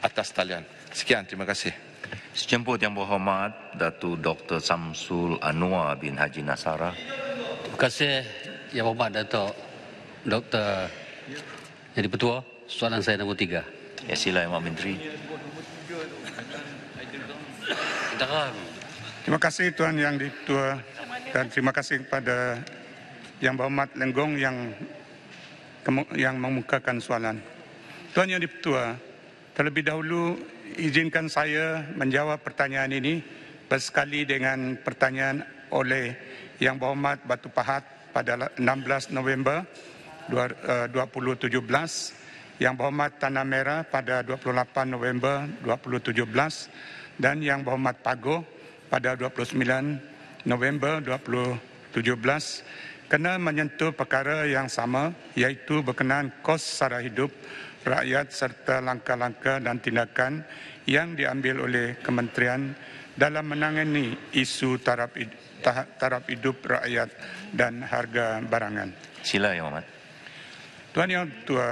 atas talian. Sekian, terima kasih. Sejemput yang berhormat, Datu Dr. Samsul
Anwar bin Haji Nasara. Terima kasih yang berhormat, Datuk Dr. Jadi Petua, soalan saya nombor tiga. Ya, sila, Yang Mak Menteri.
Terima kasih Tuan Yang Ditua dan terima kasih kepada yang Berhormat Lenggong yang yang mengemukakan soalan. Tuan Yang Dipertua terlebih dahulu izinkan saya menjawab pertanyaan ini bersekali dengan pertanyaan oleh Yang Berhormat Batu Pahat pada 16 November 2017, eh, Yang Berhormat Tanah Merah pada 28 November 2017 dan Yang Berhormat Pago pada 29 November 2017 kena menyentuh perkara yang sama iaitu berkenaan kos sara hidup rakyat serta langkah-langkah dan tindakan yang diambil oleh kementerian dalam menangani isu taraf taraf hidup rakyat dan harga barangan.
Sila Yang Amat.
Tuan Yang Tua,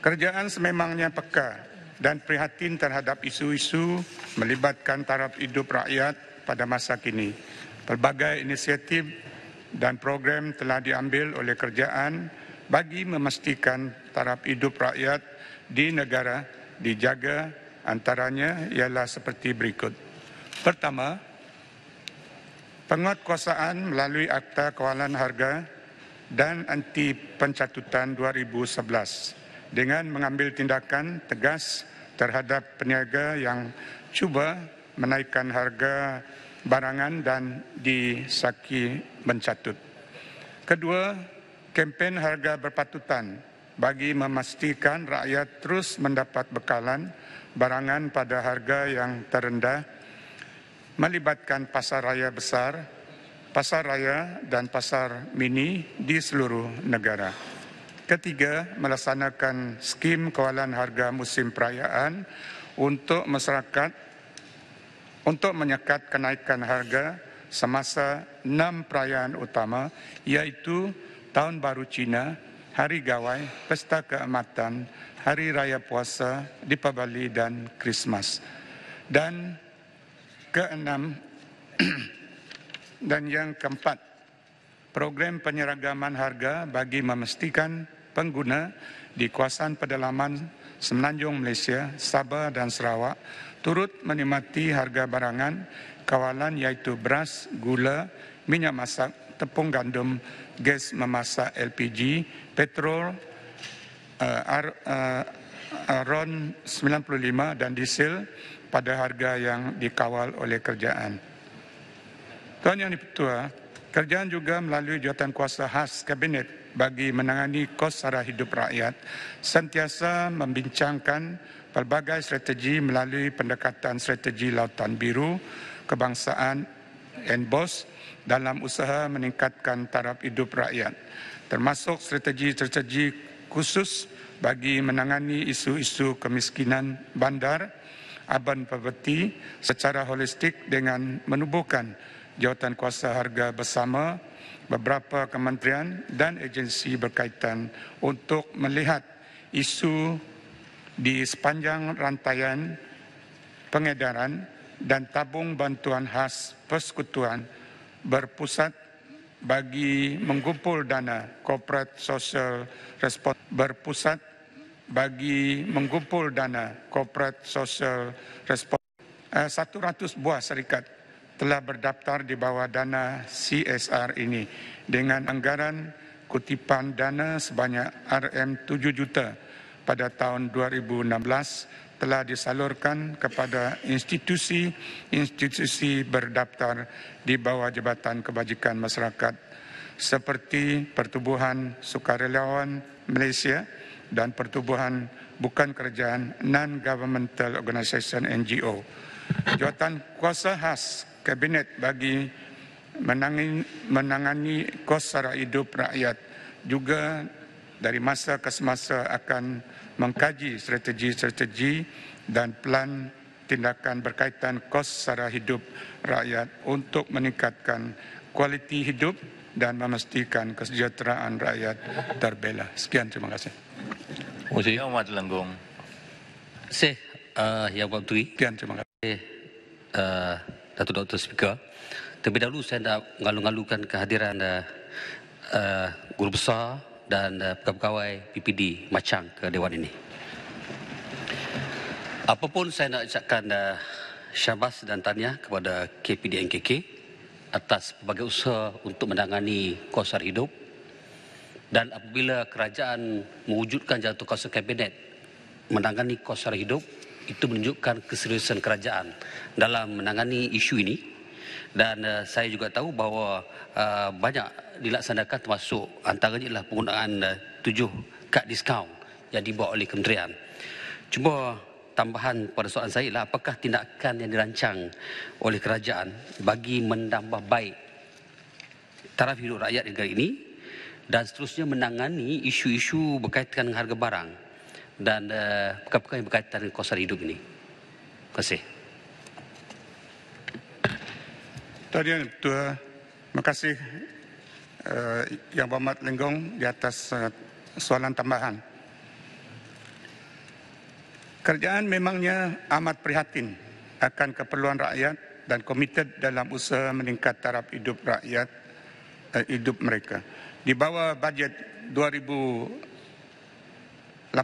kerjaan sememangnya peka dan prihatin terhadap isu-isu melibatkan taraf hidup rakyat pada masa kini. Pelbagai inisiatif dan program telah diambil oleh kerjaan bagi memastikan taraf hidup rakyat di negara dijaga antaranya ialah seperti berikut. Pertama, penguatkuasaan melalui Akta Kawalan Harga dan Anti Pencatutan 2011 dengan mengambil tindakan tegas terhadap peniaga yang cuba menaikkan harga barangan dan disaki mencatut. Kedua, kempen harga berpatutan bagi memastikan rakyat terus mendapat bekalan barangan pada harga yang terendah melibatkan pasar raya besar, pasar raya dan pasar mini di seluruh negara. Ketiga, melaksanakan skim kawalan harga musim perayaan untuk masyarakat untuk menyekat kenaikan harga semasa enam perayaan utama, yaitu Tahun Baru Cina, Hari Gawai, Pesta Keamatan, Hari Raya Puasa, Dipabali, dan Krismas, Dan keenam, dan yang keempat, program penyeragaman harga bagi memastikan pengguna di kawasan pedalaman Semenanjung Malaysia, Sabah dan Sarawak turut menikmati harga barangan kawalan yaitu beras, gula, minyak masak, tepung gandum, gas memasak LPG, petrol, uh, ar, uh, aron 95 dan diesel pada harga yang dikawal oleh kerjaan. Tuan Yang Dipertua, kerjaan juga melalui jawatan kuasa khas Kabinet bagi menangani kos sara hidup rakyat sentiasa membincangkan pelbagai strategi melalui pendekatan strategi lautan biru kebangsaan and bos dalam usaha meningkatkan taraf hidup rakyat termasuk strategi-strategi khusus bagi menangani isu-isu kemiskinan bandar aban poverty secara holistik dengan menubuhkan jawatan kuasa harga bersama beberapa kementerian dan agensi berkaitan untuk melihat isu di sepanjang rantaian pengedaran dan tabung bantuan khas persekutuan berpusat bagi mengumpul dana corporate social respons berpusat bagi mengumpul dana corporate social respons 100 eh, buah serikat telah berdaftar di bawah dana CSR ini dengan anggaran kutipan dana sebanyak RM7 juta pada tahun 2016 telah disalurkan kepada institusi-institusi berdaftar di bawah Jabatan Kebajikan Masyarakat seperti Pertubuhan Sukarelawan Malaysia dan Pertubuhan Bukan Kerajaan Non-Governmental organisation NGO. Jawatan kuasa khas Kabinet bagi menangani, menangani kos sara hidup rakyat juga dari masa ke semasa akan mengkaji strategi-strategi dan pelan tindakan berkaitan kos sara hidup rakyat untuk meningkatkan kualiti hidup dan memastikan kesejahteraan rakyat terbela. Sekian terima kasih.
Muzik. Yang Mat Lenggong. Sih, uh, Yang Mat Tui. Sekian terima kasih. Sih, uh, Datuk Dr. Speaker. Terlebih dahulu saya nak ngalung-ngalungkan kehadiran uh, uh, Guru Besar, dan eh, pegawai PPD Macang ke Dewan ini. Apapun saya nak ucapkan eh, syabas dan tanya kepada KPD NKK atas pelbagai usaha untuk menangani kosar hidup dan apabila kerajaan mewujudkan jatuh kuasa kabinet menangani kosar hidup itu menunjukkan keseriusan kerajaan dalam menangani isu ini dan uh, saya juga tahu bahawa uh, banyak dilaksanakan termasuk antaranya ialah penggunaan uh, tujuh kad diskaun yang dibawa oleh kementerian. Cuma tambahan pada soalan saya ialah apakah tindakan yang dirancang oleh kerajaan bagi menambah baik taraf hidup rakyat negara ini dan seterusnya menangani isu-isu berkaitan dengan harga barang dan uh, perkara-perkara yang berkaitan dengan kosar hidup ini. Terima kasih. Tuan-tuan,
terima kasih uh, Yang Berhormat Lenggong di atas uh, soalan tambahan. kerjaan memangnya amat prihatin akan keperluan rakyat dan komited dalam usaha meningkat taraf hidup rakyat uh, hidup mereka. Di bawah bajet 2018,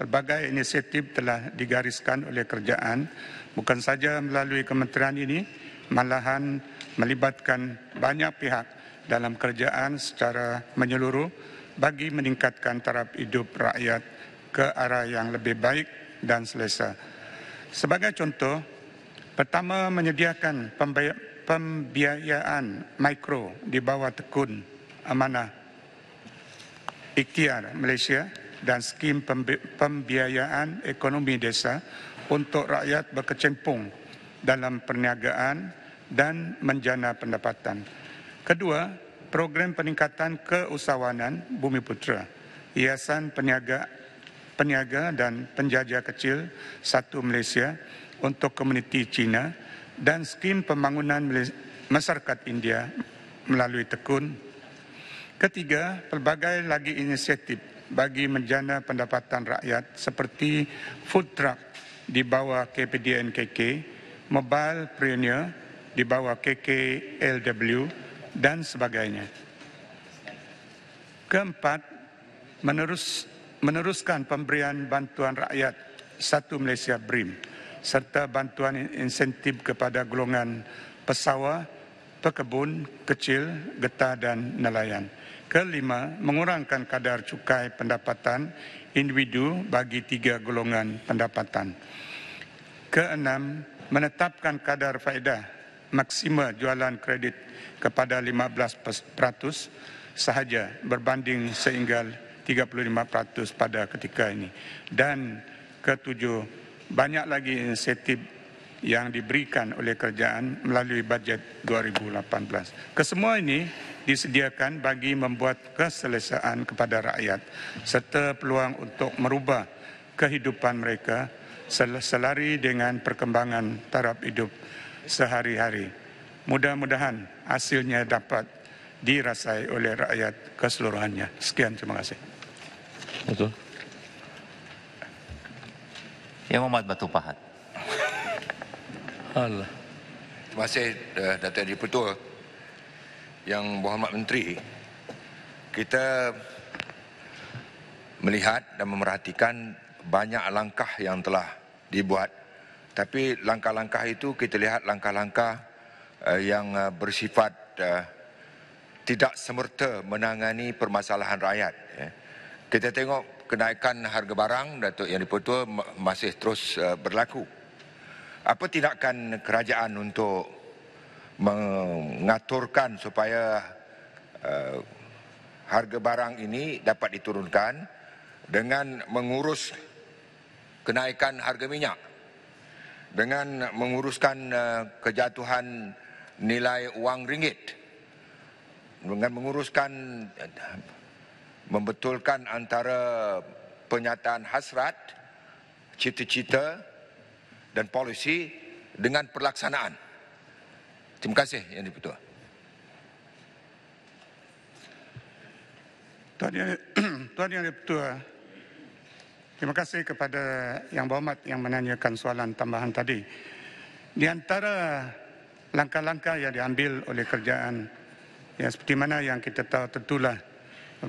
pelbagai inisiatif telah digariskan oleh kerjaan bukan saja melalui kementerian ini malahan melibatkan banyak pihak dalam kerjaan secara menyeluruh bagi meningkatkan taraf hidup rakyat ke arah yang lebih baik dan selesa. Sebagai contoh, pertama menyediakan pembiayaan mikro di bawah tekun amanah ikhtiar Malaysia dan skim pembiayaan ekonomi desa untuk rakyat berkecimpung dalam perniagaan dan menjana pendapatan. Kedua, program peningkatan keusahawanan Bumi Putra, Yayasan Peniaga, Peniaga dan Penjaja Kecil Satu Malaysia untuk komuniti China dan skim pembangunan masyarakat India melalui tekun. Ketiga, pelbagai lagi inisiatif bagi menjana pendapatan rakyat seperti food truck di bawah KPDNKK Mobile Premier di bawah KKLW dan sebagainya. Keempat, menerus, meneruskan pemberian bantuan rakyat satu Malaysia BRIM serta bantuan insentif kepada golongan pesawah, pekebun, kecil, getah dan nelayan. Kelima, mengurangkan kadar cukai pendapatan individu bagi tiga golongan pendapatan. Keenam, menetapkan kadar faedah maksima jualan kredit kepada 15% sahaja berbanding sehingga 35% pada ketika ini. Dan ketujuh, banyak lagi insentif yang diberikan oleh kerajaan melalui bajet 2018. Kesemua ini disediakan bagi membuat keselesaan kepada rakyat serta peluang untuk merubah kehidupan mereka selari dengan perkembangan taraf hidup sehari-hari. Mudah-mudahan hasilnya dapat dirasai oleh rakyat keseluruhannya. Sekian, terima kasih.
Betul. Ya Muhammad Batu Pahat. Allah. Terima kasih uh, Datuk Adi Pertua.
Yang berhormat Menteri, kita melihat dan memerhatikan banyak langkah yang telah dibuat. Tapi langkah-langkah itu kita lihat langkah-langkah eh, yang eh, bersifat eh, tidak semerta menangani permasalahan rakyat. Ya. Kita tengok kenaikan harga barang Datuk Yang Dipertua masih terus berlaku. Apa tindakan kerajaan untuk mengaturkan supaya harga barang ini dapat diturunkan dengan mengurus kenaikan harga minyak dengan menguruskan eh, kejatuhan nilai wang ringgit dengan menguruskan membetulkan antara penyataan hasrat cita-cita dan polisi dengan pelaksanaan terima kasih yang dipertua
Tuan Yang Dipertua, Terima kasih kepada Yang Berhormat yang menanyakan soalan tambahan tadi. Di antara langkah-langkah yang diambil oleh kerjaan, ya, seperti mana yang kita tahu tentulah,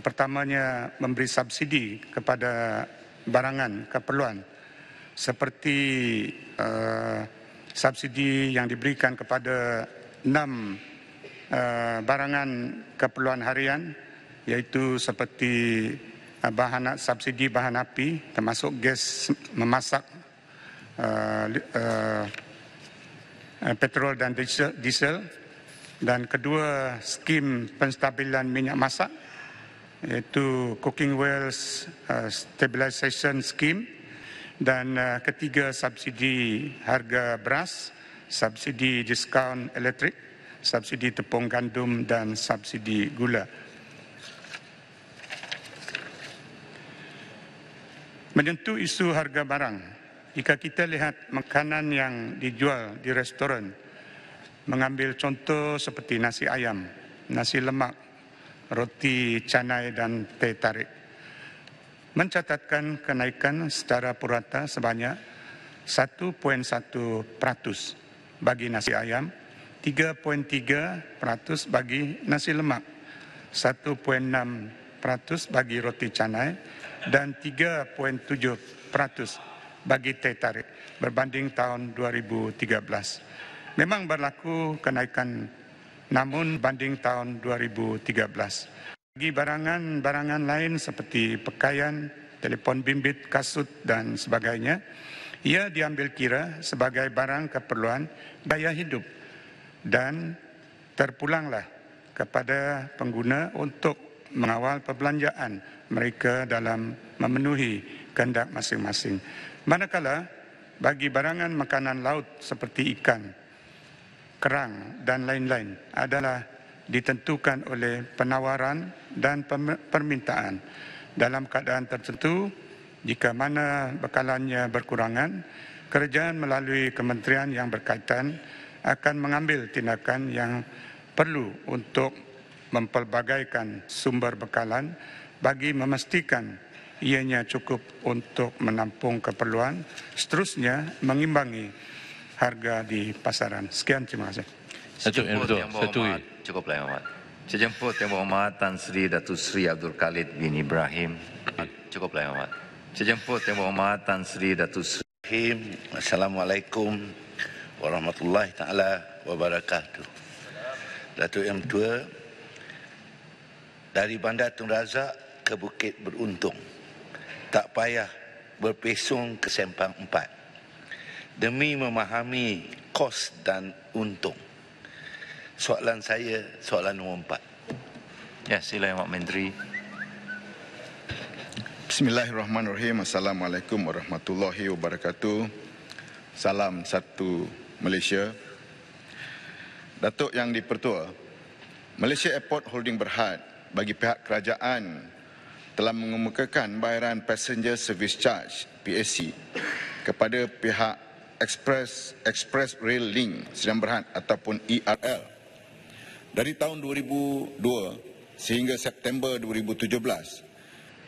pertamanya memberi subsidi kepada barangan keperluan seperti uh, subsidi yang diberikan kepada enam uh, barangan keperluan harian iaitu seperti Eh, bahan subsidi bahan api termasuk gas memasak uh, uh, petrol dan diesel, dan kedua skim penstabilan minyak masak iaitu cooking wells uh, stabilization scheme dan uh, ketiga subsidi harga beras subsidi diskaun elektrik subsidi tepung gandum dan subsidi gula Menyentuh isu harga barang, jika kita lihat makanan yang dijual di restoran, mengambil contoh seperti nasi ayam, nasi lemak, roti canai dan teh tarik, mencatatkan kenaikan secara purata sebanyak 1.1 peratus bagi nasi ayam, 3.3 peratus bagi nasi lemak, 1.6 peratus bagi roti canai, dan 3.7% bagi teh tarik berbanding tahun 2013. Memang berlaku kenaikan namun banding tahun 2013. Bagi barangan-barangan lain seperti pakaian, telefon bimbit, kasut dan sebagainya, ia diambil kira sebagai barang keperluan gaya hidup dan terpulanglah kepada pengguna untuk mengawal perbelanjaan mereka dalam memenuhi kehendak masing-masing. Manakala bagi barangan makanan laut seperti ikan, kerang dan lain-lain adalah ditentukan oleh penawaran dan permintaan. Dalam keadaan tertentu, jika mana bekalannya berkurangan, kerajaan melalui kementerian yang berkaitan akan mengambil tindakan yang perlu untuk memperbagaikan sumber bekalan bagi memastikan ianya cukup untuk menampung keperluan seterusnya mengimbangi harga di pasaran. Sekian terima kasih.
Satu cukup lah Ahmad. Saya jemput Tuan Muhammad Tan Sri Datuk Sri Abdul Khalid bin Ibrahim. Cukup lah Ahmad. Saya jemput Tuan Muhammad Tan Sri Datuk Sri Ibrahim. Assalamualaikum warahmatullahi taala wabarakatuh.
Datuk M2 dari Bandar Tun Razak ke Bukit Beruntung. Tak payah berpesong ke Sempang Empat. Demi memahami kos dan untung. Soalan saya,
soalan nombor empat. Ya, sila Mak Menteri.
Bismillahirrahmanirrahim. Assalamualaikum warahmatullahi wabarakatuh. Salam satu Malaysia. Datuk Yang dipertua Malaysia Airport Holding Berhad bagi pihak kerajaan telah mengemukakan bayaran passenger service charge PSC kepada pihak Express Express Rail Link Sdn Bhd ataupun ERL dari tahun 2002 sehingga September 2017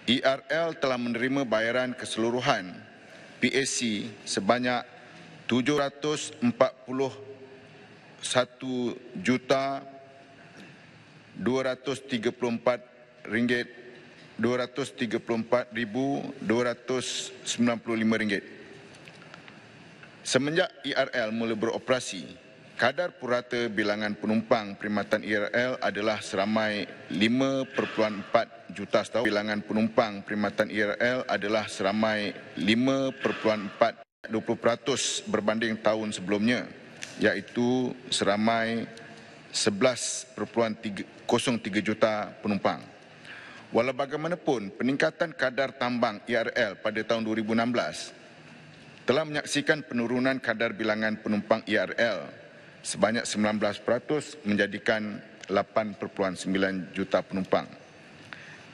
ERL telah menerima bayaran keseluruhan PSC sebanyak 741 juta 234 ringgit 234,295 ringgit. Semenjak IRL mula beroperasi, kadar purata bilangan penumpang perkhidmatan IRL adalah seramai 5.4 juta setahun. Bilangan penumpang perkhidmatan IRL adalah seramai 5.4 berbanding tahun sebelumnya, iaitu seramai 11.03 juta penumpang bagaimanapun, peningkatan kadar tambang IRL pada tahun 2016 telah menyaksikan penurunan kadar bilangan penumpang IRL sebanyak 19% menjadikan 8.9 juta penumpang.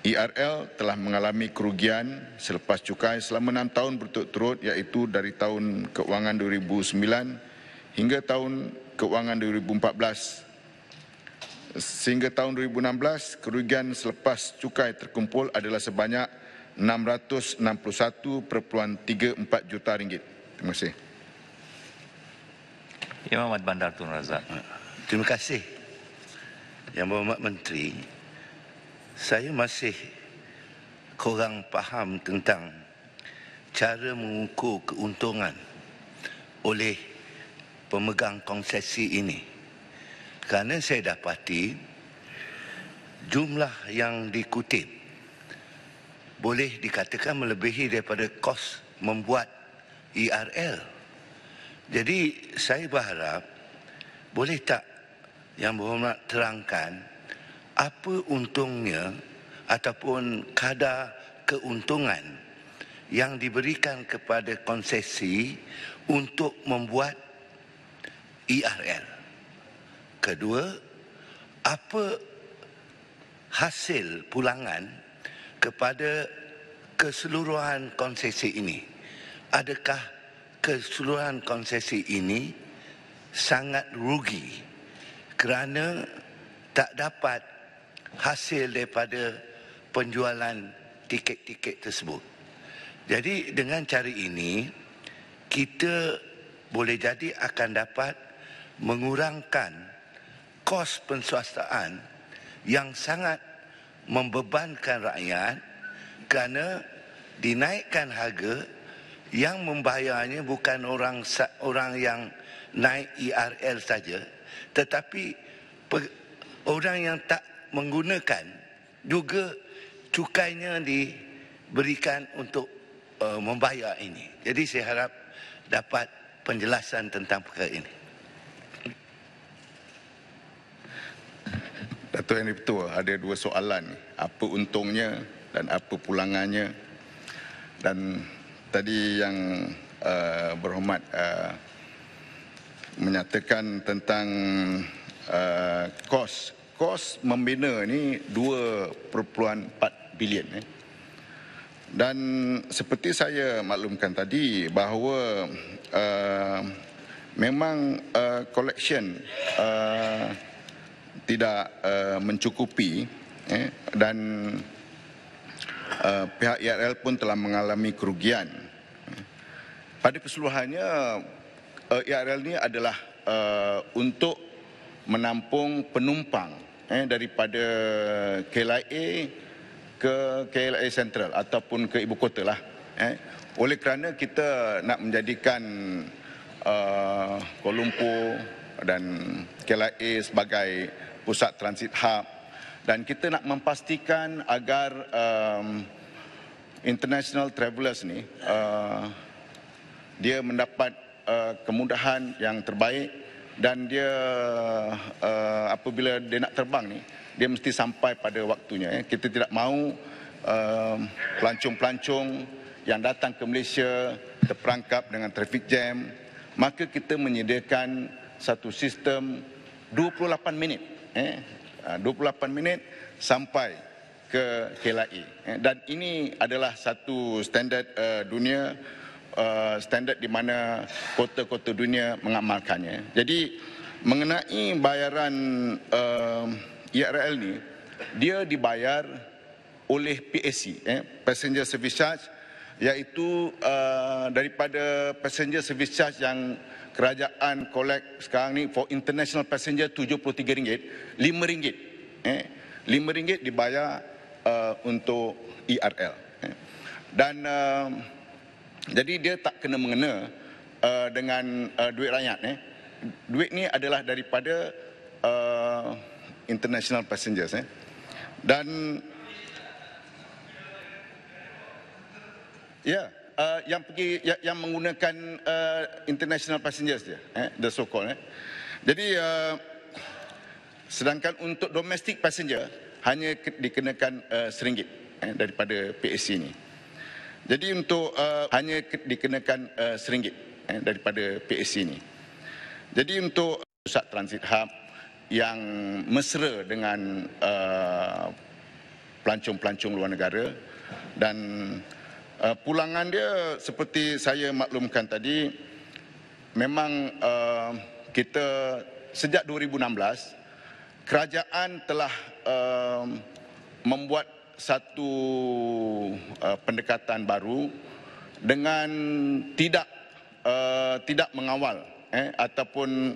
IRL telah mengalami kerugian selepas cukai selama enam tahun berturut-turut iaitu dari tahun keuangan 2009 hingga tahun keuangan 2014 sehingga tahun 2016 kerugian selepas cukai terkumpul adalah sebanyak 661.34 juta ringgit.
Terima kasih. Imam ya, Ahmad Bandar Tun Razak. Ya. Terima kasih.
Yang Berhormat Menteri, saya masih kurang faham tentang cara mengukur keuntungan oleh pemegang konsesi ini kerana saya dapati jumlah yang dikutip boleh dikatakan melebihi daripada kos membuat IRL. E Jadi saya berharap boleh tak yang berhormat terangkan apa untungnya ataupun kadar keuntungan yang diberikan kepada konsesi untuk membuat IRL. E kedua apa hasil pulangan kepada keseluruhan konsesi ini adakah keseluruhan konsesi ini sangat rugi kerana tak dapat hasil daripada penjualan tiket-tiket tersebut jadi dengan cara ini kita boleh jadi akan dapat mengurangkan kos pensuastaan yang sangat membebankan rakyat kerana dinaikkan harga yang membayarnya bukan orang orang yang naik IRL e saja tetapi pe, orang yang tak menggunakan juga cukainya diberikan untuk uh, membayar ini. Jadi saya harap dapat penjelasan tentang perkara ini.
Datuk Henry Petua, ada dua soalan. Apa untungnya dan apa pulangannya? Dan tadi yang uh, berhormat uh, menyatakan tentang uh, kos. Kos membina ini 2.4 bilion. Eh. Dan seperti saya maklumkan tadi bahawa uh, memang uh, collection uh, tidak uh, mencukupi eh, dan uh, pihak IRL pun telah mengalami kerugian. Pada keseluruhannya, uh, eh, IRL ini adalah uh, untuk menampung penumpang eh, daripada KLIA ke KLIA Central ataupun ke ibu kota lah. Eh. Oleh kerana kita nak menjadikan uh, Kuala Lumpur, dan KLIA sebagai pusat transit hub dan kita nak memastikan agar um, international travellers ni uh, dia mendapat uh, kemudahan yang terbaik dan dia uh, apabila dia nak terbang ni dia mesti sampai pada waktunya ya. kita tidak mahu um, pelancong-pelancong uh, yang datang ke Malaysia terperangkap dengan traffic jam maka kita menyediakan satu sistem 28 minit eh 28 ah, minit sampai ke KLI e, eh, dan ini adalah satu standard uh, dunia uh, standard di mana kota-kota dunia mengamalkannya jadi mengenai bayaran uh, eh, IRL ni dia dibayar oleh PSC eh passenger service charge iaitu uh, daripada passenger service charge yang kerajaan collect sekarang ni for international passenger RM73, RM5. Eh, RM5 dibayar uh, untuk ERL. Eh. Dan uh, jadi dia tak kena mengena uh, dengan uh, duit rakyat. Eh. Duit ni adalah daripada uh, international passengers. Eh. Dan... Ya, yeah uh, yang pergi yang, yang menggunakan uh, international passengers dia eh the so called eh jadi uh, sedangkan untuk domestic passenger hanya dikenakan uh, RM1 eh, daripada PSC ini jadi untuk uh, hanya dikenakan RM1 uh, eh, daripada PSC ini jadi untuk pusat transit hub yang mesra dengan uh, pelancong-pelancong luar negara dan uh, pulangan dia seperti saya maklumkan tadi memang uh, kita sejak 2016 kerajaan telah uh, membuat satu uh, pendekatan baru dengan tidak uh, tidak mengawal eh, ataupun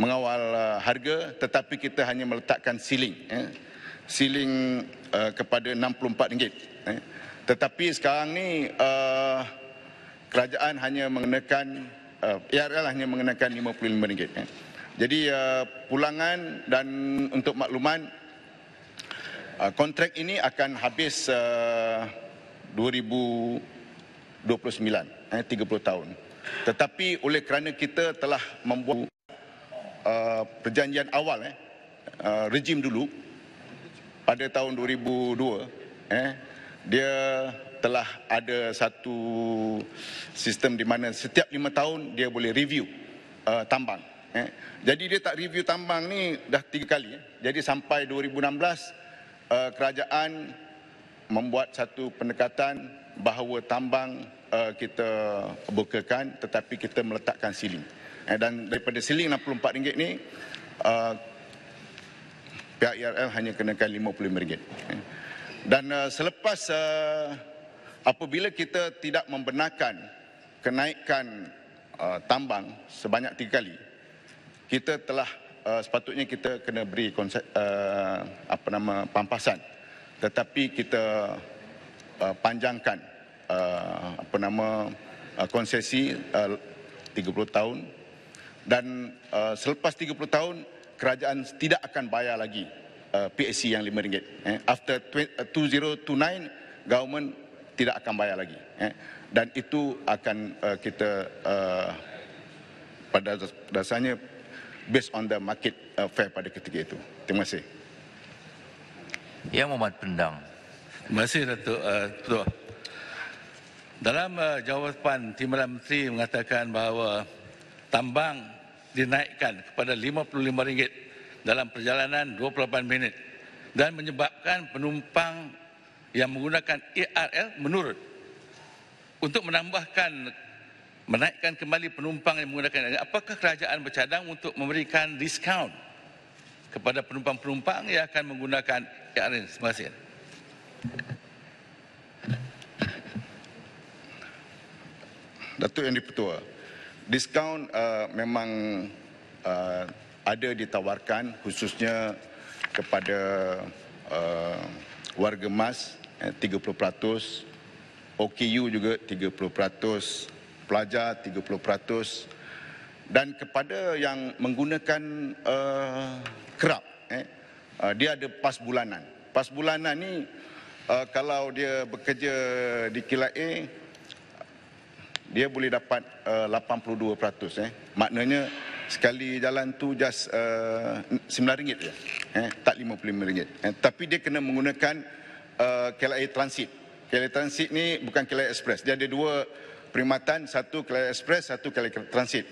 mengawal uh, harga tetapi kita hanya meletakkan ceiling eh, ceiling uh, kepada RM64 eh. Tetapi sekarang ni uh, kerajaan hanya mengenakan uh, IRL hanya mengenakan RM55. Eh. Jadi uh, pulangan dan untuk makluman uh, kontrak ini akan habis uh, 2029, eh, 30 tahun. Tetapi oleh kerana kita telah membuat uh, perjanjian awal, eh, uh, rejim dulu pada tahun 2002, eh, dia telah ada satu sistem di mana setiap lima tahun dia boleh review uh, tambang. Eh. Jadi dia tak review tambang ni dah tiga kali. Eh. Jadi sampai 2016 uh, kerajaan membuat satu pendekatan bahawa tambang uh, kita bukakan tetapi kita meletakkan siling. Eh, dan daripada siling RM64 ni uh, pihak IRL hanya kenakan RM55. Eh. Dan uh, selepas uh, apabila kita tidak membenarkan kenaikan uh, tambang sebanyak tiga kali, kita telah uh, sepatutnya kita kena beri konsep uh, apa nama pampasan. Tetapi kita uh, panjangkan uh, apa nama uh, konsesi uh, 30 tahun dan uh, selepas 30 tahun kerajaan tidak akan bayar lagi Uh, PSC yang RM5. Eh, after 2029, uh, government tidak akan bayar lagi. Eh. dan itu akan uh, kita pada dasarnya based on the market fair pada ketika
itu. Terima kasih. Yang Muhammad Pendang. Terima kasih Datuk
uh, Dalam uh, jawapan Timbalan Menteri mengatakan bahawa tambang dinaikkan kepada RM55 dalam perjalanan 28 minit dan menyebabkan penumpang yang menggunakan IRL menurun. Untuk menambahkan menaikkan kembali penumpang yang menggunakan IRL, apakah kerajaan bercadang untuk memberikan diskaun kepada penumpang-penumpang yang akan menggunakan IRL? Terima kasih.
Datuk Yang di-Pertua, diskaun uh, memang uh, ada ditawarkan khususnya kepada uh, warga emas 30%, OKU juga 30%, pelajar 30% dan kepada yang menggunakan uh, kerap eh, uh, dia ada pas bulanan. Pas bulanan ni uh, kalau dia bekerja di kilat dia boleh dapat uh, 82% eh. Maknanya sekali jalan tu just RM9 uh, je. Eh, tak RM55. Eh, tapi dia kena menggunakan uh, KLIA Transit. KLIA Transit ni bukan KLIA Express. Dia ada dua perkhidmatan, satu KLIA Express, satu KLIA Transit.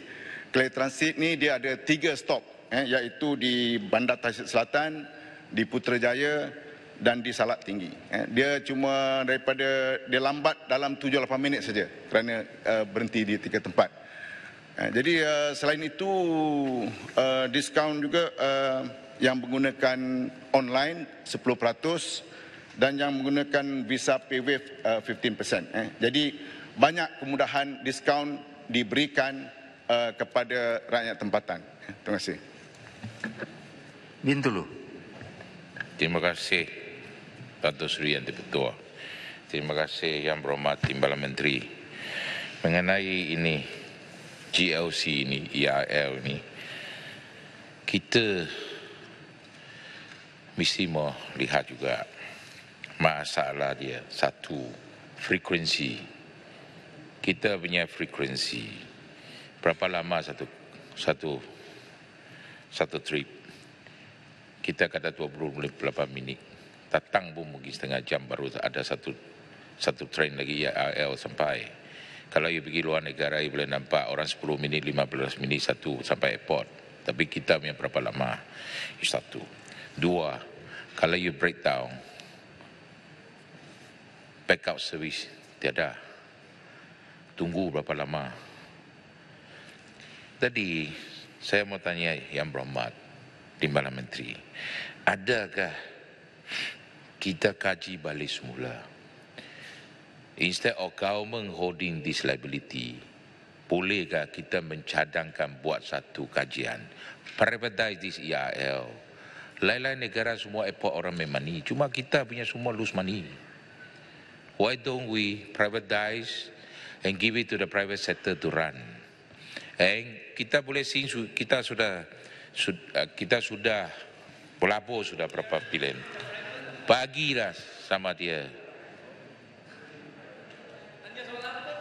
KLIA Transit ni dia ada tiga stop eh, iaitu di Bandar Tasik Selatan, di Putrajaya dan di Salat Tinggi. Eh, dia cuma daripada dia lambat dalam 7-8 minit saja kerana uh, berhenti di tiga tempat. Ha, jadi uh, selain itu uh, diskaun juga uh, yang menggunakan online 10% dan yang menggunakan Visa PayWave uh, 15%. Eh. Jadi banyak kemudahan diskaun diberikan uh, kepada rakyat tempatan. Terima kasih.
Bintulu. Terima kasih Tuan Sri Yang Terima kasih Yang Berhormat Timbalan Menteri. Mengenai ini, GLC ini, e IRL ini, kita mesti mau lihat juga masalah dia satu frekuensi kita punya frekuensi berapa lama satu satu satu trip kita kata 28 minit datang pun mungkin setengah jam baru ada satu satu train lagi e IRL sampai kalau you pergi luar negara, you boleh nampak orang 10 minit, 15 minit, satu sampai airport. Tapi kita punya berapa lama? Satu. Dua, kalau you break down, backup service tiada. Tunggu berapa lama? Tadi, saya mau tanya Yang Berhormat, Timbalan Menteri. Adakah kita kaji balik semula? Instead of government holding this liability, bolehkah kita mencadangkan buat satu kajian? Privatize this ERL. Lain-lain negara semua airport orang make money. Cuma kita punya semua lose money. Why don't we privatize and give it to the private sector to run? And kita boleh since kita sudah uh, kita sudah pelapor sudah berapa pilihan. Bagilah sama dia.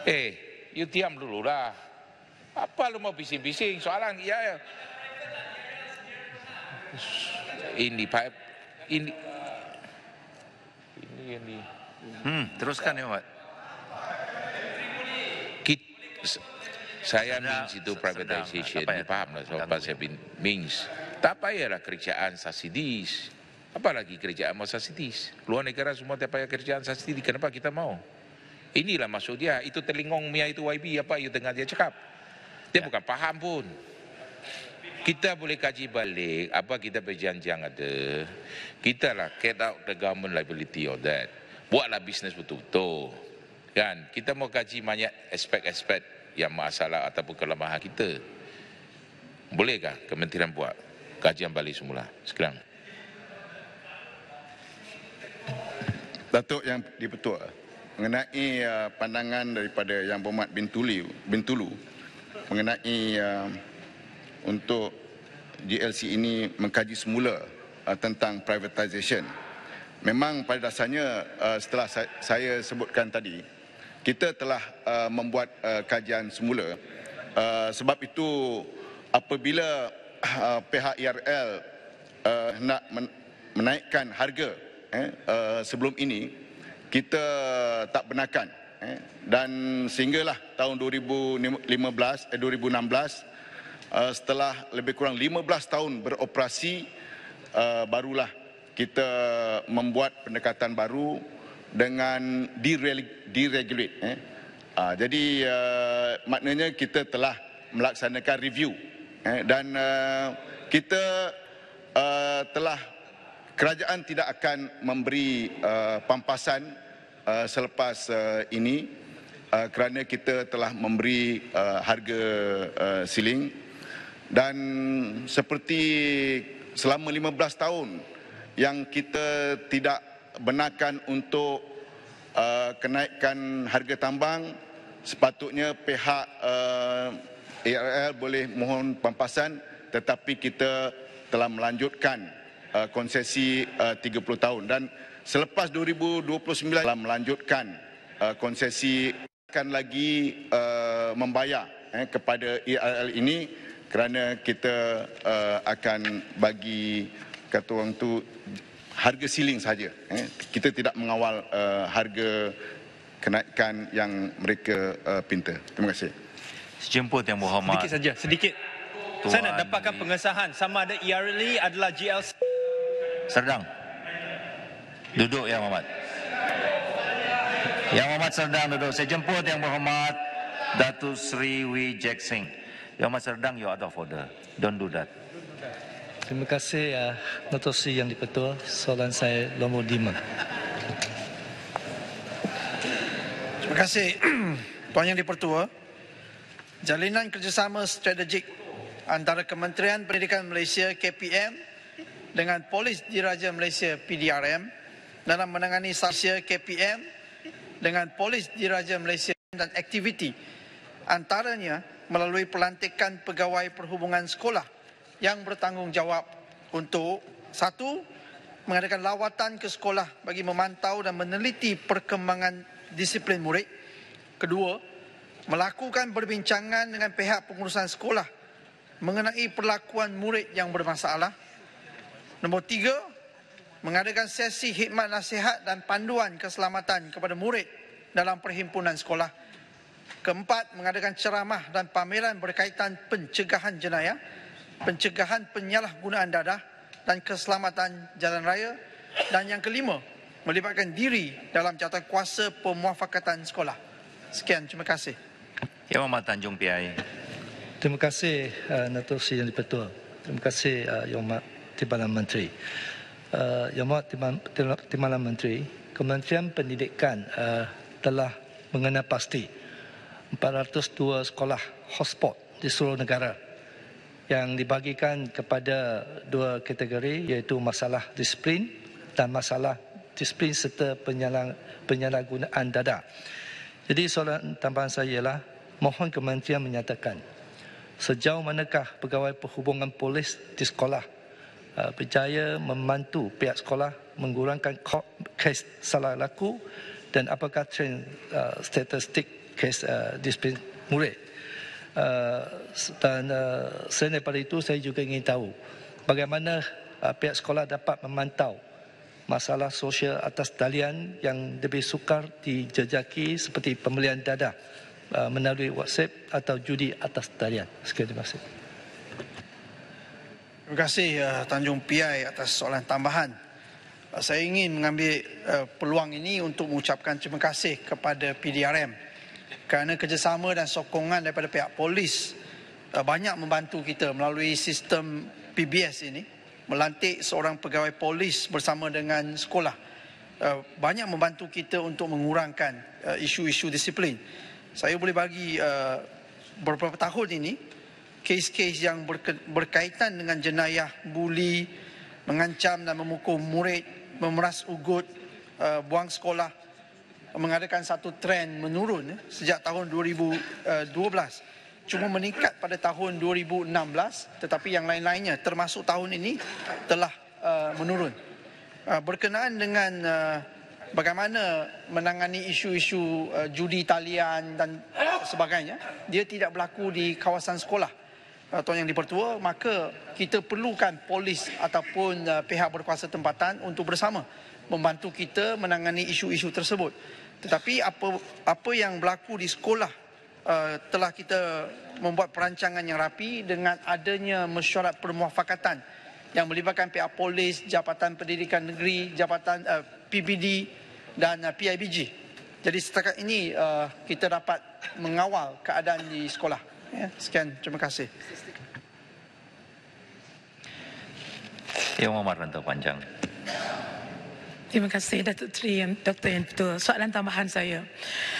Eh, you diam dulu lah. Apa lu mau bising-bising? Soalan ya ini Pak ini ini ini. hmm, teruskan ya Pak Kit, saya means itu privatization sedang, ya? dipaham lah soal Pak Sebin means tak payahlah kerjaan sasidis apalagi kerjaan mau sasidis luar negara semua tiap payah kerjaan sasidis kenapa kita mau Inilah maksud dia. Itu telingong mia itu YB apa yang tengah dia cakap. Dia ya. bukan faham pun. Kita boleh kaji balik apa kita berjanji yang ada. Kita lah get out the government liability of that. Buatlah bisnes betul-betul. Kan? Kita mau kaji banyak aspek-aspek yang masalah ataupun kelemahan kita. Bolehkah kementerian buat kajian balik semula sekarang?
Datuk yang dipertua mengenai uh, pandangan daripada Yang Berhormat bin Tuli mengenai uh, untuk GLC ini mengkaji semula uh, tentang privatisation. Memang pada dasarnya setelah saya, sebutkan tadi kita telah membuat kajian semula sebab itu apabila uh, pihak IRL nak menaikkan harga eh, sebelum ini kita tak benarkan eh. dan sehinggalah tahun 2015 2016 eh, eh, setelah lebih kurang 15 tahun beroperasi barulah kita membuat pendekatan baru dengan deregulate ah, jadi maknanya kita telah melaksanakan review dan kita telah kerajaan tidak akan memberi uh, pampasan uh, selepas uh, ini uh, kerana kita telah memberi uh, harga uh, siling dan seperti selama 15 tahun yang kita tidak benarkan untuk uh, kenaikan harga tambang sepatutnya pihak uh, ARL boleh mohon pampasan tetapi kita telah melanjutkan Eh, konsesi 30 eh, tahun dan selepas 2029 telah melanjutkan eh, konsesi akan lagi membayar kepada IRL e ini kerana kita akan bagi kata orang tu harga siling saja kita tidak mengawal harga kenaikan yang mereka pinta terima kasih Sejemput yang
Muhammad. Sedikit
saja, sedikit. Tuan Saya nak dapatkan pengesahan sama ada IRLE e adalah GLC.
Serdang. Duduk Yang Mohamad. Yang Mohamad Serdang duduk. Saya jemput Yang Mohamad Datu Sri Jack Singh. Yang Mohamad Serdang, you out of order. Don't do that.
Terima kasih ya uh, Dato' Sri Yang dipetua. Soalan saya nombor lima.
Terima kasih Tuan Yang Dipertua. Jalinan kerjasama strategik antara Kementerian Pendidikan Malaysia KPM dengan Polis Diraja Malaysia PDRM dalam menangani sasya KPM dengan Polis Diraja Malaysia dan aktiviti antaranya melalui pelantikan pegawai perhubungan sekolah yang bertanggungjawab untuk satu mengadakan lawatan ke sekolah bagi memantau dan meneliti perkembangan disiplin murid kedua melakukan perbincangan dengan pihak pengurusan sekolah mengenai perlakuan murid yang bermasalah Nombor tiga, mengadakan sesi khidmat nasihat dan panduan keselamatan kepada murid dalam perhimpunan sekolah. Keempat, mengadakan ceramah dan pameran berkaitan pencegahan jenayah, pencegahan penyalahgunaan dadah dan keselamatan jalan raya. Dan yang kelima, melibatkan diri dalam catatan kuasa pemuafakatan sekolah. Sekian, terima kasih.
Ya Muhammad Tanjung PI.
Terima kasih uh, Natosi yang dipertua. Terima kasih uh, Yang Muhammad. Timbalan Menteri. Uh, Yang Mulia Timbalan, Timbalan Menteri, Kementerian Pendidikan uh, telah mengenal pasti 402 sekolah hotspot di seluruh negara yang dibagikan kepada dua kategori iaitu masalah disiplin dan masalah disiplin serta penyalah, penyalahgunaan dada. Jadi soalan tambahan saya ialah mohon kementerian menyatakan sejauh manakah pegawai perhubungan polis di sekolah Ah, berjaya membantu pihak sekolah mengurangkan kes salah laku dan apakah trend uh, statistik kes uh, disiplin murid. Uh, dan uh, selain daripada itu, saya juga ingin tahu bagaimana uh, pihak sekolah dapat memantau masalah sosial atas talian yang lebih sukar dijejaki seperti pembelian dadah uh, melalui WhatsApp atau judi atas talian. Sekian terima kasih.
Terima kasih uh, Tanjung Piai atas soalan tambahan. Uh, saya ingin mengambil uh, peluang ini untuk mengucapkan terima kasih kepada PDRM kerana kerjasama dan sokongan daripada pihak polis uh, banyak membantu kita melalui sistem PBS ini melantik seorang pegawai polis bersama dengan sekolah. Uh, banyak membantu kita untuk mengurangkan uh, isu-isu uh, disiplin. Saya boleh bagi uh, beberapa tahun ini kes-kes yang berkaitan dengan jenayah buli, mengancam dan memukul murid, memeras ugut, eh, buang sekolah mengadakan satu trend menurun eh, sejak tahun 2012. Eh, Cuma meningkat pada tahun 2016 tetapi yang lain-lainnya termasuk tahun ini telah menurun. Berkenaan dengan bagaimana menangani isu-isu judi talian dan sebagainya, dia tidak berlaku di kawasan sekolah. Atau Yang Dipertua, maka kita perlukan polis ataupun uh, pihak berkuasa tempatan untuk bersama membantu kita menangani isu-isu tersebut. Tetapi apa apa yang berlaku di sekolah uh, telah kita membuat perancangan yang rapi dengan adanya mesyuarat permuafakatan yang melibatkan pihak polis, Jabatan Pendidikan Negeri, Jabatan uh, PBD dan uh, PIBG. Jadi setakat ini uh, kita dapat mengawal keadaan di sekolah. Ya, sekian, terima kasih.
Ya, Umar rentang panjang.
Terima kasih Datuk Tri yang Dr. yang betul. Soalan tambahan saya.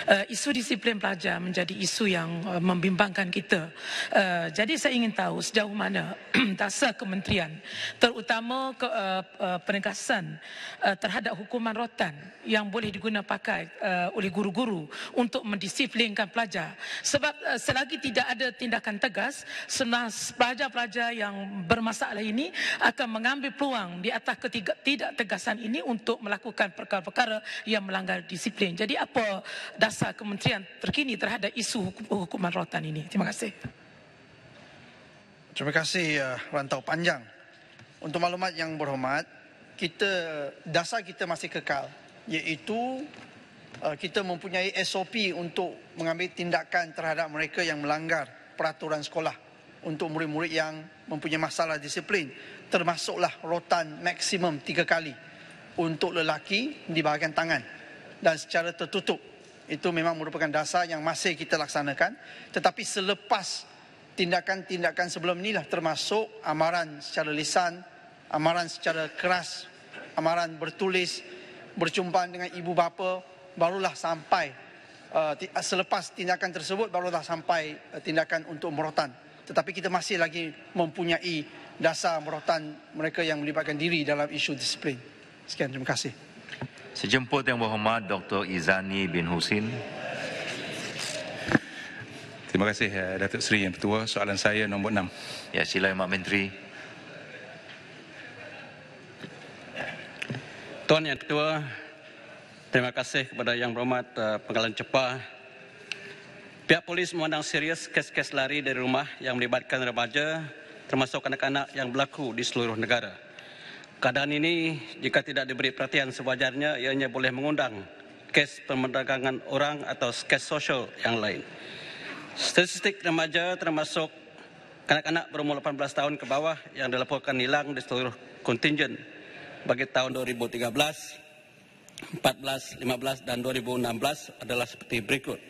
Uh, isu disiplin pelajar menjadi isu yang uh, membimbangkan kita. Uh, jadi saya ingin tahu sejauh mana dasar kementerian terutama ke uh, uh, penegasan uh, terhadap hukuman rotan yang boleh digunapakai uh, oleh guru-guru untuk mendisiplinkan pelajar. Sebab uh, selagi tidak ada tindakan tegas, senas pelajar-pelajar yang bermasalah ini akan mengambil peluang di atas ketidak tegasan ini untuk untuk melakukan perkara-perkara yang melanggar disiplin. Jadi apa dasar kementerian terkini terhadap isu hukuman rotan ini? Terima kasih.
Terima kasih uh, rantau panjang. Untuk maklumat yang berhormat, kita dasar kita masih kekal iaitu uh, kita mempunyai SOP untuk mengambil tindakan terhadap mereka yang melanggar peraturan sekolah untuk murid-murid yang mempunyai masalah disiplin termasuklah rotan maksimum tiga kali untuk lelaki di bahagian tangan dan secara tertutup. Itu memang merupakan dasar yang masih kita laksanakan. Tetapi selepas tindakan-tindakan sebelum inilah termasuk amaran secara lisan, amaran secara keras, amaran bertulis, berjumpa dengan ibu bapa, barulah sampai uh, selepas tindakan tersebut barulah sampai uh, tindakan untuk merotan. Tetapi kita masih lagi mempunyai dasar merotan mereka yang melibatkan diri dalam isu disiplin. Sekian, terima kasih.
Sejemput yang berhormat Dr. Izani bin Husin. Terima kasih eh, Datuk Seri yang Pertua.
Soalan
saya nombor enam. Ya sila Mak Menteri. Tuan Yang Ketua, terima kasih kepada Yang Berhormat eh, Pengalaman Cepat. Pihak polis memandang serius kes-kes lari dari rumah yang melibatkan remaja termasuk kanak-kanak yang berlaku di seluruh negara. Keadaan ini jika tidak diberi perhatian sewajarnya ianya boleh mengundang kes pemerdagangan orang atau kes sosial yang lain. Statistik remaja termasuk kanak-kanak berumur 18 tahun ke bawah yang dilaporkan hilang di seluruh kontingen bagi tahun 2013, 14, 15 dan 2016 adalah seperti berikut.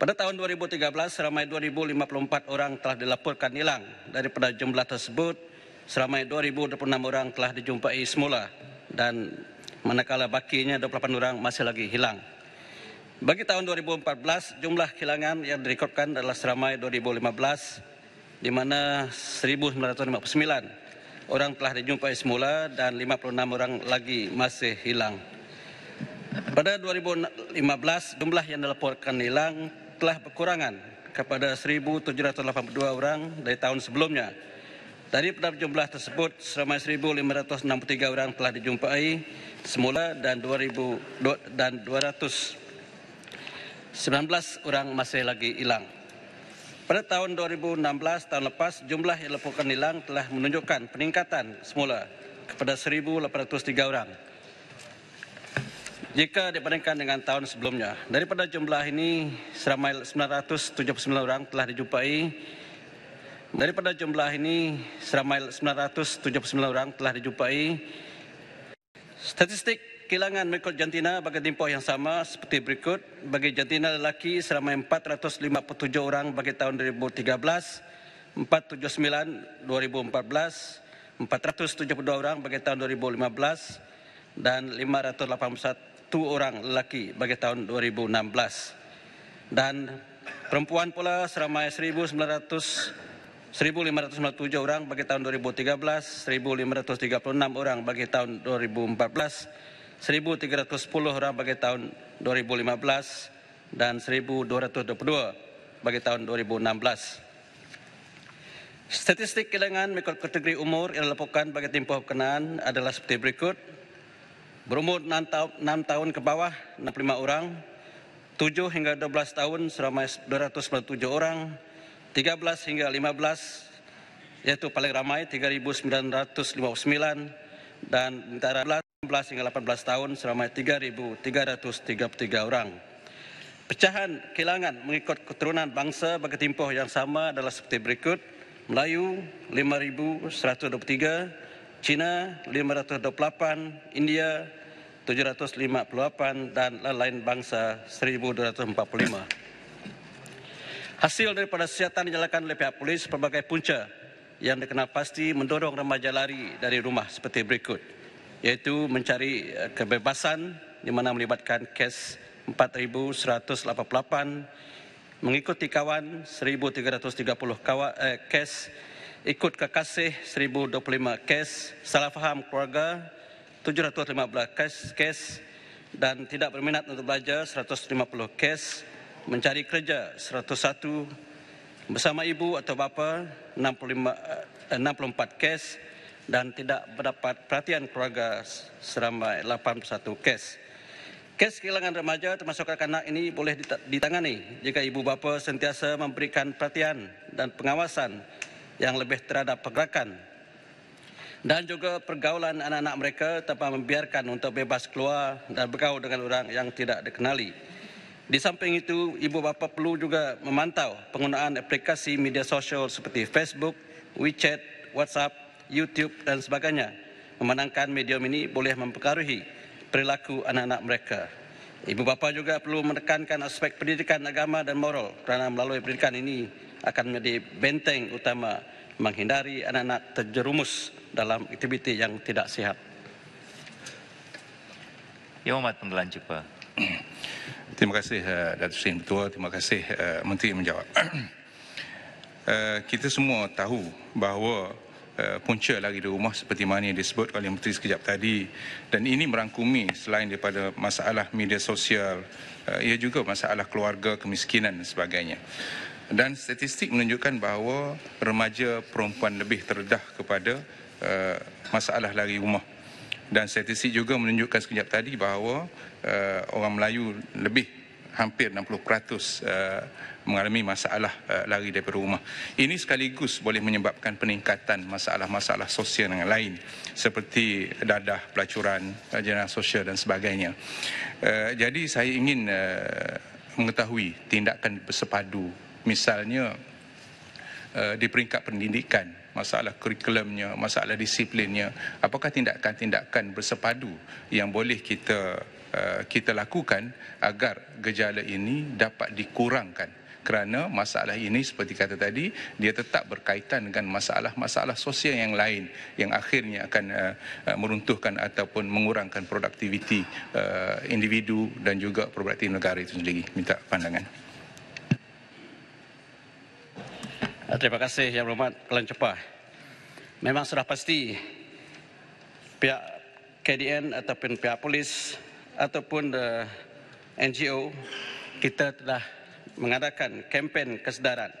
Pada tahun 2013, ramai 2,054 orang telah dilaporkan hilang. Daripada jumlah tersebut, seramai 2,026 orang telah dijumpai semula dan manakala bakinya 28 orang masih lagi hilang. Bagi tahun 2014, jumlah kehilangan yang direkodkan adalah seramai 2015 di mana 1,959 orang telah dijumpai semula dan 56 orang lagi masih hilang. Pada 2015, jumlah yang dilaporkan hilang telah berkurangan kepada 1,782 orang dari tahun sebelumnya dari pada jumlah tersebut, seramai 1,563 orang telah dijumpai semula dan 2,000 dan 219 orang masih lagi hilang. Pada tahun 2016, tahun lepas, jumlah yang dilaporkan hilang telah menunjukkan peningkatan semula kepada 1,803 orang. Jika dibandingkan dengan tahun sebelumnya, daripada jumlah ini, seramai 979 orang telah dijumpai Daripada jumlah ini, seramai 979 orang telah dijumpai. Statistik kehilangan mereka jantina bagi tempoh yang sama seperti berikut. Bagi jantina lelaki, seramai 457 orang bagi tahun 2013, 479 2014, 472 orang bagi tahun 2015 dan 581 orang lelaki bagi tahun 2016. Dan perempuan pula seramai 1,900 1.597 orang bagi tahun 2013, 1.536 orang bagi tahun 2014, 1.310 orang bagi tahun 2015 dan 1.222 bagi tahun 2016. Statistik kehilangan mengikut kategori umur yang dilaporkan bagi tempoh berkenaan adalah seperti berikut. Berumur 6 tahun, 6 tahun ke bawah 65 orang, 7 hingga 12 tahun seramai 297 orang, 13 hingga 15 yaitu paling ramai 3959 dan antara 16 hingga 18 tahun seramai 3333 orang. Pecahan kehilangan mengikut keturunan bangsa bagi tempoh yang sama adalah seperti berikut. Melayu 5123, Cina 528, India 758 dan lain-lain bangsa 1245. Hasil daripada siasatan dinyalakan oleh pihak polis sebagai punca yang dikenal pasti mendorong remaja lari dari rumah seperti berikut iaitu mencari eh, kebebasan di mana melibatkan kes 4188 mengikuti kawan 1330 kawan eh, kes ikut kekasih 1025 kes salah faham keluarga 715 kes kes dan tidak berminat untuk belajar 150 kes mencari kerja 101 bersama ibu atau bapa 65 64 eh, kes dan tidak mendapat perhatian keluarga seramai 81 kes. Kes kehilangan remaja termasuk anak-anak ini boleh ditangani jika ibu bapa sentiasa memberikan perhatian dan pengawasan yang lebih terhadap pergerakan dan juga pergaulan anak-anak mereka tanpa membiarkan untuk bebas keluar dan bergaul dengan orang yang tidak dikenali. Di samping itu, ibu bapa perlu juga memantau penggunaan aplikasi media sosial seperti Facebook, WeChat, WhatsApp, YouTube dan sebagainya. Memandangkan medium ini boleh mempengaruhi perilaku anak-anak mereka. Ibu bapa juga perlu menekankan aspek pendidikan agama dan moral kerana melalui pendidikan ini akan menjadi benteng utama menghindari anak-anak terjerumus dalam aktiviti yang tidak sihat.
Ya, Umat Pembelan
Terima kasih uh, Datuk Seri Ketua, terima kasih uh, Menteri menjawab. uh, kita semua tahu bahawa Uh, punca lari di rumah seperti mana yang disebut oleh Menteri sekejap tadi dan ini merangkumi selain daripada masalah media sosial uh, ia juga masalah keluarga, kemiskinan dan sebagainya dan statistik menunjukkan bahawa remaja perempuan lebih terdedah kepada uh, masalah lari rumah dan statistik juga menunjukkan sekejap tadi bahawa uh, orang Melayu lebih hampir 60% uh, eh, mengalami masalah uh, lari daripada rumah. Ini sekaligus boleh menyebabkan peningkatan masalah-masalah sosial yang lain seperti dadah, pelacuran, uh, jenayah sosial dan sebagainya. Uh, jadi saya ingin uh, mengetahui tindakan bersepadu misalnya uh, di peringkat pendidikan masalah kurikulumnya, masalah disiplinnya, apakah tindakan-tindakan bersepadu yang boleh kita Eh, kita lakukan agar gejala ini dapat dikurangkan kerana masalah ini seperti kata tadi dia tetap berkaitan dengan masalah-masalah sosial yang lain yang akhirnya akan eh, eh, meruntuhkan ataupun mengurangkan produktiviti individu dan juga produktiviti
negara itu sendiri minta pandangan Terima kasih Yang Berhormat Kelan Cepah Memang sudah pasti pihak KDN ataupun pihak polis ataupun eh, NGO kita telah mengadakan kempen kesedaran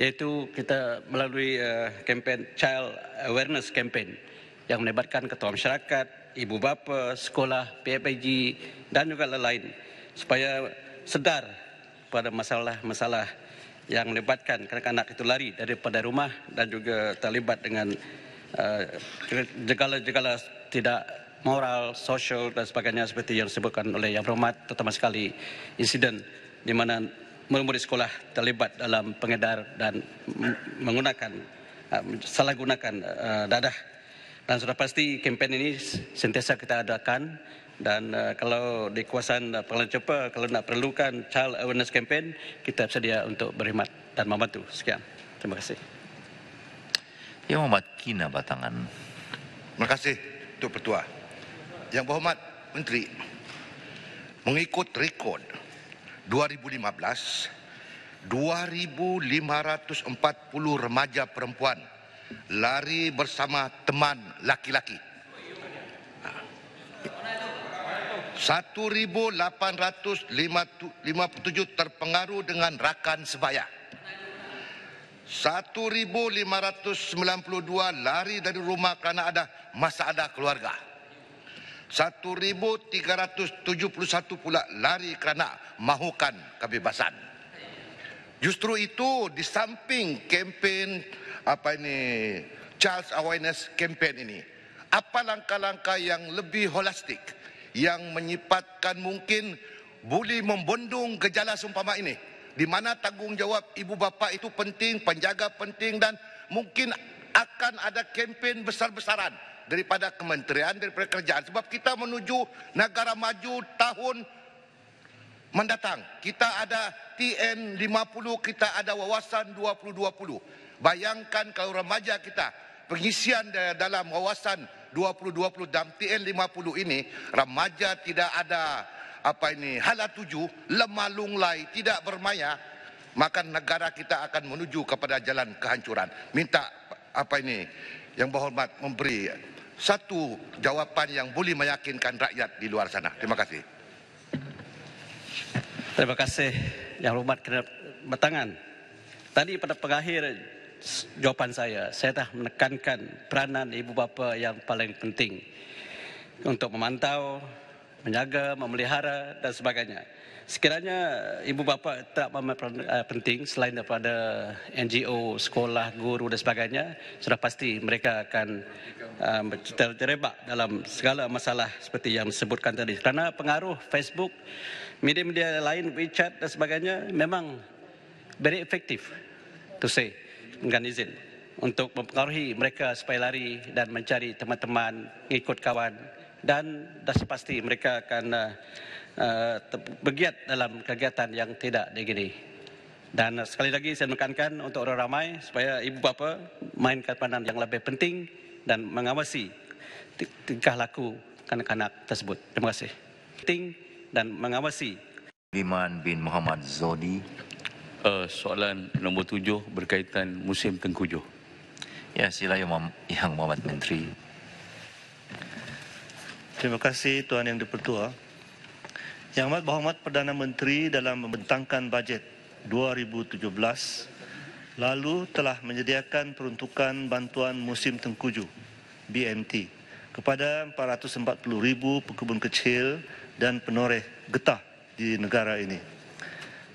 iaitu kita melalui uh, kempen child awareness campaign yang melibatkan ketua masyarakat, ibu bapa, sekolah, PPG dan juga lain-lain supaya sedar pada masalah-masalah yang melibatkan kanak-kanak itu lari daripada rumah dan juga terlibat dengan uh, jegala-jegala tidak moral, sosial dan sebagainya seperti yang disebutkan oleh yang berhormat terutama sekali insiden di mana murid sekolah terlibat dalam pengedar dan menggunakan salah uh, gunakan uh, dadah dan sudah pasti kempen ini sentiasa kita adakan dan uh, kalau di kawasan uh, Pengelolaan Cepa, kalau nak perlukan Child Awareness Campaign, kita bersedia untuk berkhidmat dan membantu. Sekian. Terima kasih.
Ya, Muhammad Kina Batangan.
Terima kasih,
Tuan Pertua. Yang berhormat Menteri, mengikut rekod 2015, 2,540 remaja perempuan lari bersama teman laki-laki. 1,857 terpengaruh dengan rakan sebaya. 1,592 lari dari rumah kerana ada masalah keluarga. 1371 pula lari kerana mahukan kebebasan. Justru itu di samping kempen apa ini Charles Awareness Campaign ini. Apa langkah-langkah yang lebih holistik yang menyifatkan mungkin boleh membendung gejala seumpama ini? Di mana tanggungjawab ibu bapa itu penting, penjaga penting dan mungkin akan ada kempen besar-besaran daripada kementerian, daripada kerajaan. Sebab kita menuju negara maju tahun mendatang. Kita ada TN50, kita ada wawasan 2020. Bayangkan kalau remaja kita pengisian dalam wawasan 2020 dan TN50 ini, remaja tidak ada apa ini hala tuju, lemah lunglai, tidak bermaya, maka negara kita akan menuju kepada jalan kehancuran. Minta apa ini? yang berhormat memberi satu jawapan yang boleh meyakinkan rakyat di luar sana. Terima kasih.
Terima kasih yang hormat kena bertangan. Tadi pada pengakhir jawapan saya, saya telah menekankan peranan ibu bapa yang paling penting untuk memantau, menjaga, memelihara dan sebagainya. Sekiranya ibu bapa tak amat eh, penting selain daripada NGO, sekolah, guru dan sebagainya, sudah pasti mereka akan uh, eh, terlibat dalam segala masalah seperti yang disebutkan tadi. Kerana pengaruh Facebook, media-media lain, WeChat dan sebagainya memang very efektif to say dengan izin untuk mempengaruhi mereka supaya lari dan mencari teman-teman, ikut kawan dan dah pasti mereka akan uh, Eh, bergiat dalam kegiatan yang tidak digini. Dan sekali lagi saya menekankan untuk orang ramai supaya ibu bapa mainkan peranan yang lebih penting dan mengawasi tingkah laku kanak-kanak tersebut. Terima kasih. Penting dan mengawasi.
Iman bin Muhammad Zodi. Uh, soalan nombor tujuh berkaitan musim tengkujuh. Ya, sila Yang Muhammad Menteri.
Terima kasih Tuan Yang Dipertua. Yang amat berhormat Perdana Menteri dalam membentangkan bajet 2017 lalu telah menyediakan peruntukan bantuan musim tengkujuh BMT kepada 440,000 pekebun kecil dan penoreh getah di negara ini.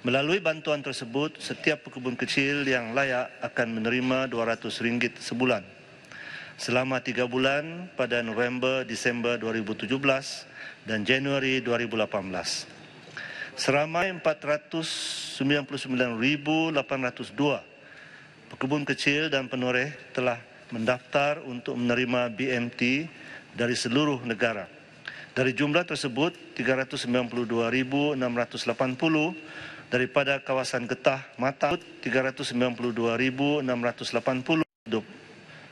Melalui bantuan tersebut, setiap pekebun kecil yang layak akan menerima RM200 sebulan. Selama tiga bulan pada November-Disember 2017, dan Januari 2018. Seramai 499,802 pekebun kecil dan penoreh telah mendaftar untuk menerima BMT dari seluruh negara. Dari jumlah tersebut, 392,680 daripada kawasan getah mata, 392,680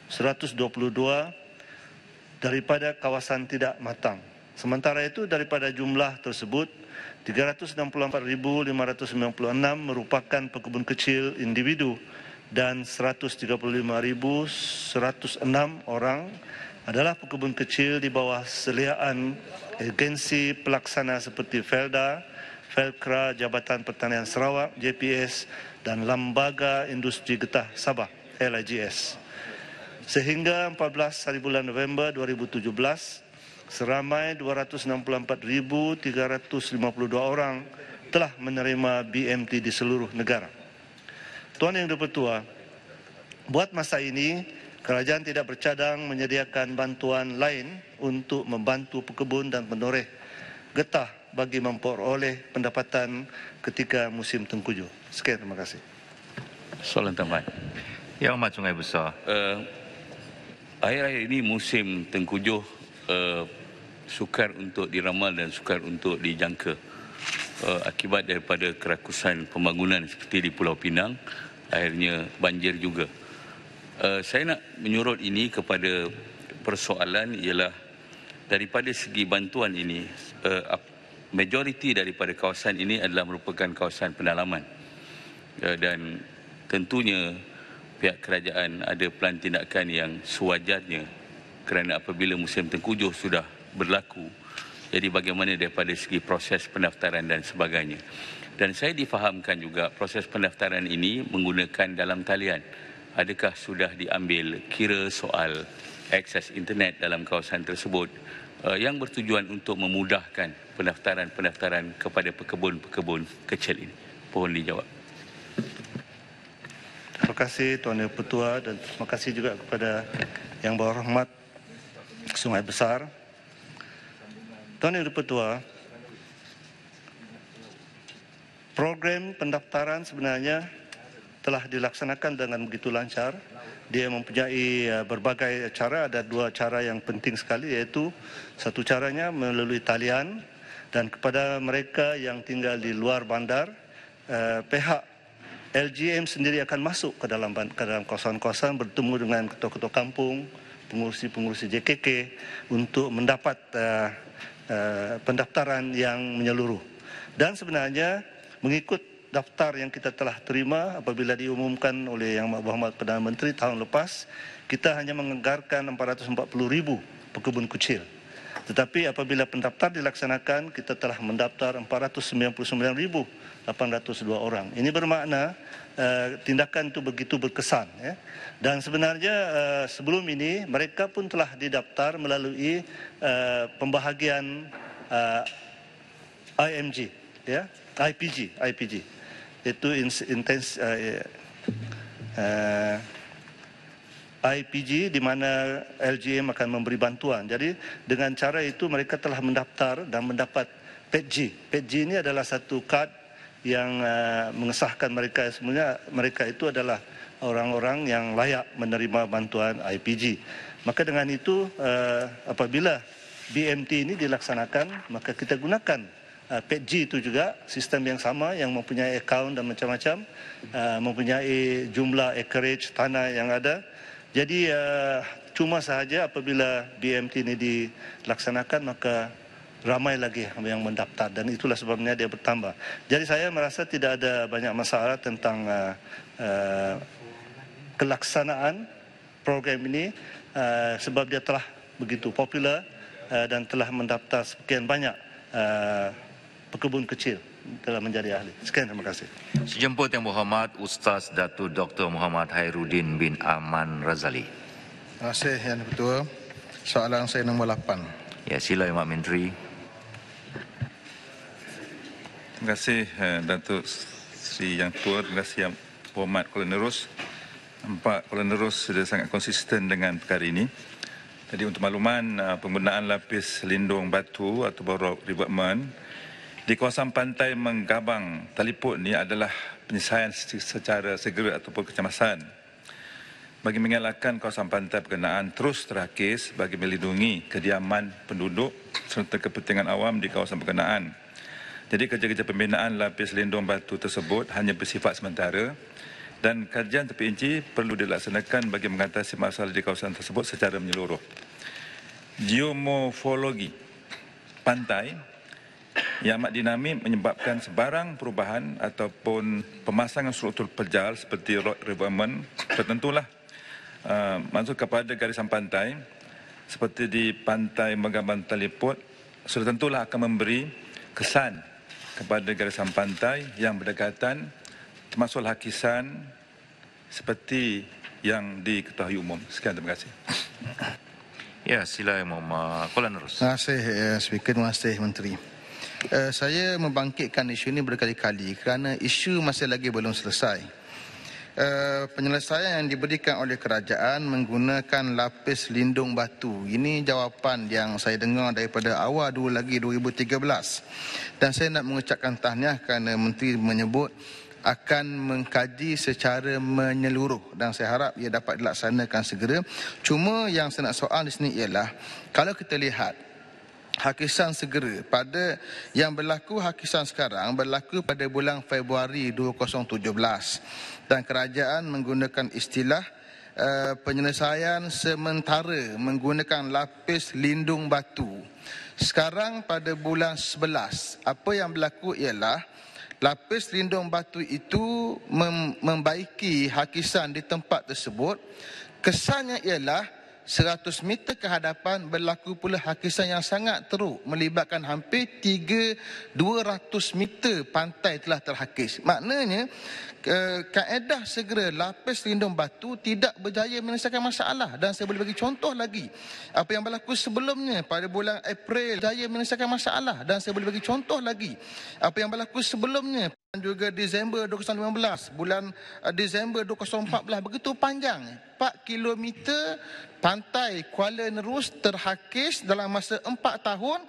122 daripada kawasan tidak matang Sementara itu daripada jumlah tersebut 364.596 merupakan pekebun kecil individu dan 135.106 orang adalah pekebun kecil di bawah seliaan agensi pelaksana seperti Felda, Felkra, Jabatan Pertanian Sarawak, JPS dan Lembaga Industri Getah Sabah, LIGS. Sehingga 14 hari bulan November 2017, seramai 264,352 orang telah menerima BMT di seluruh negara. Tuan Yang Dipertua, buat masa ini kerajaan tidak bercadang menyediakan bantuan lain untuk membantu pekebun dan penoreh getah bagi memperoleh pendapatan ketika musim tengkuju. Sekian terima kasih.
Soalan tambahan. Ya, Umat Sungai Besar. Uh, akhir-akhir ini musim tengkujuh uh, sukar untuk diramal dan sukar untuk dijangka uh, akibat daripada kerakusan pembangunan seperti di Pulau Pinang akhirnya banjir juga uh, saya nak menyurut ini kepada persoalan ialah daripada segi bantuan ini uh, majoriti daripada kawasan ini adalah merupakan kawasan pendalaman uh, dan tentunya pihak kerajaan ada pelan tindakan yang sewajarnya kerana apabila musim tengkujuh sudah berlaku. Jadi bagaimana daripada segi proses pendaftaran dan sebagainya. Dan saya difahamkan juga proses pendaftaran ini menggunakan dalam talian. Adakah sudah diambil kira soal akses internet dalam kawasan tersebut eh, yang bertujuan untuk memudahkan pendaftaran-pendaftaran kepada pekebun-pekebun kecil ini? Pohon dijawab.
Terima kasih Tuan Yang Pertua dan terima kasih juga kepada Yang Berhormat Sungai Besar. Tuan yang kedua, program pendaftaran sebenarnya telah dilaksanakan dengan begitu lancar. Dia mempunyai eh, berbagai cara, ada dua cara yang penting sekali yaitu satu caranya melalui talian dan kepada mereka yang tinggal di luar bandar, eh, pihak LGM sendiri akan masuk ke dalam ke dalam kawasan-kawasan bertemu dengan ketua-ketua kampung, pengurusi-pengurusi JKK untuk mendapat eh, Eh, pendaftaran yang menyeluruh. Dan sebenarnya mengikut daftar yang kita telah terima apabila diumumkan oleh Yang Maha Mahkamah Perdana Menteri tahun lepas, kita hanya menganggarkan 440 ribu pekebun kecil. Tetapi apabila pendaftar dilaksanakan, kita telah mendaftar 499,802 orang. Ini bermakna Eh, tindakan itu begitu berkesan ya. Dan sebenarnya uh, sebelum ini mereka pun telah didaftar melalui uh, pembahagian uh, IMG ya, IPG, IPG. Itu intens uh, uh, IPG di mana LGM akan memberi bantuan. Jadi dengan cara itu mereka telah mendaftar dan mendapat PG. PG ini adalah satu kad yang uh, mengesahkan mereka semuanya mereka itu adalah orang-orang yang layak menerima bantuan IPG. Maka dengan itu uh, apabila BMT ini dilaksanakan maka kita gunakan uh, PG itu juga sistem yang sama yang mempunyai akaun dan macam-macam mempunyai jumlah acreage tanah yang ada. Jadi cuma sahaja apabila BMT ini dilaksanakan maka ramai lagi yang mendaftar dan itulah sebabnya dia bertambah. Jadi saya merasa tidak ada banyak masalah tentang uh, uh, kelaksanaan program ini uh, sebab dia telah begitu popular uh, dan telah mendaftar sekian banyak uh, pekebun kecil telah menjadi ahli. Sekian terima kasih.
Sejemput yang Muhammad Ustaz Datu Dr. Muhammad Hairudin bin Aman Razali.
Terima kasih Yang betul. Soalan saya nombor 8.
Ya sila Imam Menteri. Terima kasih
eh, Datuk Sri Yang Tua, terima kasih Yang Hormat Kuala Nerus. Empat Kuala Nerus sudah sangat konsisten dengan perkara ini. Jadi untuk makluman eh, penggunaan lapis lindung batu atau borok rebutment di kawasan pantai Menggabang Taliput ini adalah penyelesaian secara segera ataupun kecemasan bagi mengelakkan kawasan pantai berkenaan terus terakis bagi melindungi kediaman penduduk serta kepentingan awam di kawasan berkenaan. Jadi kerja-kerja pembinaan lapis lindung batu tersebut hanya bersifat sementara dan kajian terperinci perlu dilaksanakan bagi mengatasi masalah di kawasan tersebut secara menyeluruh. Geomorfologi pantai yang amat dinamik menyebabkan sebarang perubahan ataupun pemasangan struktur perjal seperti road revetment tertentulah uh, masuk kepada garisan pantai seperti di pantai Megaban Teleport sudah tentulah akan memberi kesan kepada negara pantai yang berdekatan termasuk hakisan seperti yang diketahui umum. Sekian terima kasih.
Ya, sila yang mau uh, lah
terus.
Terima kasih, uh, Speaker. Terima kasih, Menteri. Uh, saya membangkitkan isu ini berkali-kali kerana isu masih lagi belum selesai. Eh, penyelesaian yang diberikan oleh kerajaan menggunakan lapis lindung batu. Ini jawapan yang saya dengar daripada awal dulu lagi 2013. Dan saya nak mengucapkan tahniah kerana menteri menyebut akan mengkaji secara menyeluruh dan saya harap ia dapat dilaksanakan segera. Cuma yang saya nak soal di sini ialah kalau kita lihat hakisan segera pada yang berlaku hakisan sekarang berlaku pada bulan Februari 2017 dan kerajaan menggunakan istilah uh, penyelesaian sementara menggunakan lapis lindung batu. Sekarang pada bulan 11, apa yang berlaku ialah lapis lindung batu itu mem- membaiki hakisan di tempat tersebut. Kesannya ialah 100 meter ke hadapan berlaku pula hakisan yang sangat teruk melibatkan hampir 3 200 meter pantai telah terhakis. Maknanya kaedah segera lapis lindung batu tidak berjaya menyelesaikan masalah dan saya boleh bagi contoh lagi apa yang berlaku sebelumnya pada bulan April berjaya menyelesaikan masalah dan saya boleh bagi contoh lagi apa yang berlaku sebelumnya dan juga Disember 2015 bulan uh, Disember 2014 begitu panjang 4 km pantai Kuala Nerus terhakis dalam masa 4 tahun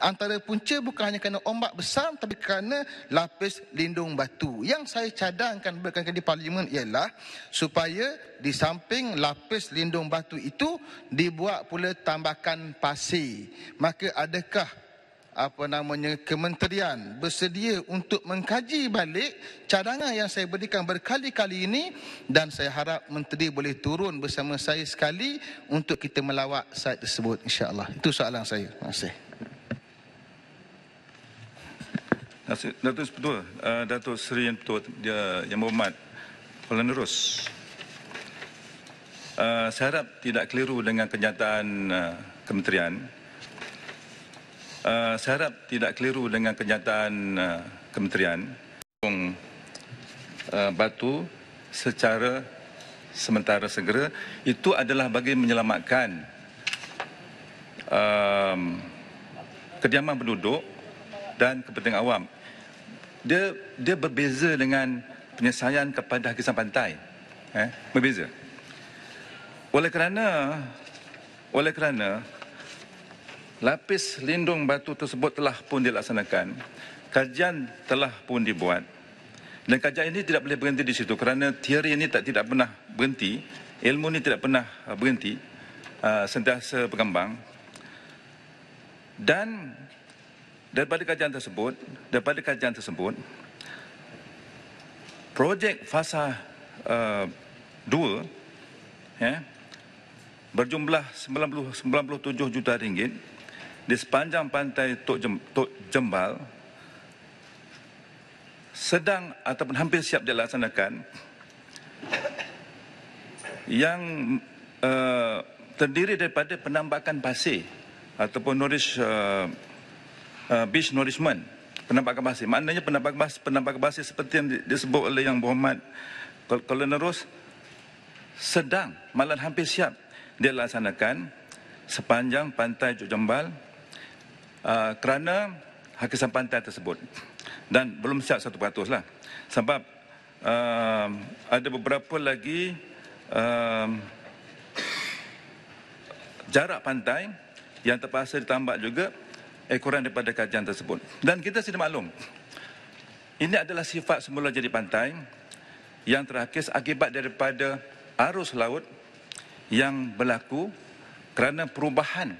antara punca bukan hanya kerana ombak besar tapi kerana lapis lindung batu. Yang saya cadangkan berkali-kali di parlimen ialah supaya di samping lapis lindung batu itu dibuat pula tambahan pasir. Maka adakah apa namanya kementerian bersedia untuk mengkaji balik cadangan yang saya berikan berkali-kali ini dan saya harap menteri boleh turun bersama saya sekali untuk kita melawat site tersebut insya Allah itu soalan saya terima kasih
Datuk Seri uh, eh, Datuk Seri yang Petua dia yang berhormat Kuala Nerus Uh, saya harap tidak keliru dengan kenyataan uh, kementerian. Eh, saya harap tidak keliru dengan kenyataan uh, kementerian uh, batu secara sementara segera itu adalah bagi menyelamatkan uh, kediaman penduduk dan kepentingan awam. Dia dia berbeza dengan penyelesaian kepada kisah pantai. Eh, berbeza. Oleh kerana oleh kerana lapis lindung batu tersebut telah pun dilaksanakan. Kajian telah pun dibuat. Dan kajian ini tidak boleh berhenti di situ kerana teori ini tak tidak pernah berhenti, ilmu ini tidak pernah uh, berhenti, uh, sentiasa berkembang. Dan daripada kajian tersebut, daripada kajian tersebut, projek fasa 2 uh, ya, berjumlah 97 juta ringgit di sepanjang pantai Tok, Jem, Tok Jembal sedang ataupun hampir siap dilaksanakan yang uh, terdiri daripada penambakan pasir ataupun nourish, uh, uh, beach nourishment penambakan pasir maknanya penambakan pasir, penambakan pasir seperti yang disebut oleh yang berhormat Kolonel Ros sedang malah hampir siap dilaksanakan sepanjang pantai Jok Jembal Ah, kerana hak pantai tersebut dan belum siap satu peratus lah sebab uh, ada beberapa lagi uh, jarak pantai yang terpaksa ditambah juga ekoran daripada kajian tersebut dan kita sudah maklum ini adalah sifat semula jadi pantai yang terakhir akibat daripada arus laut yang berlaku kerana perubahan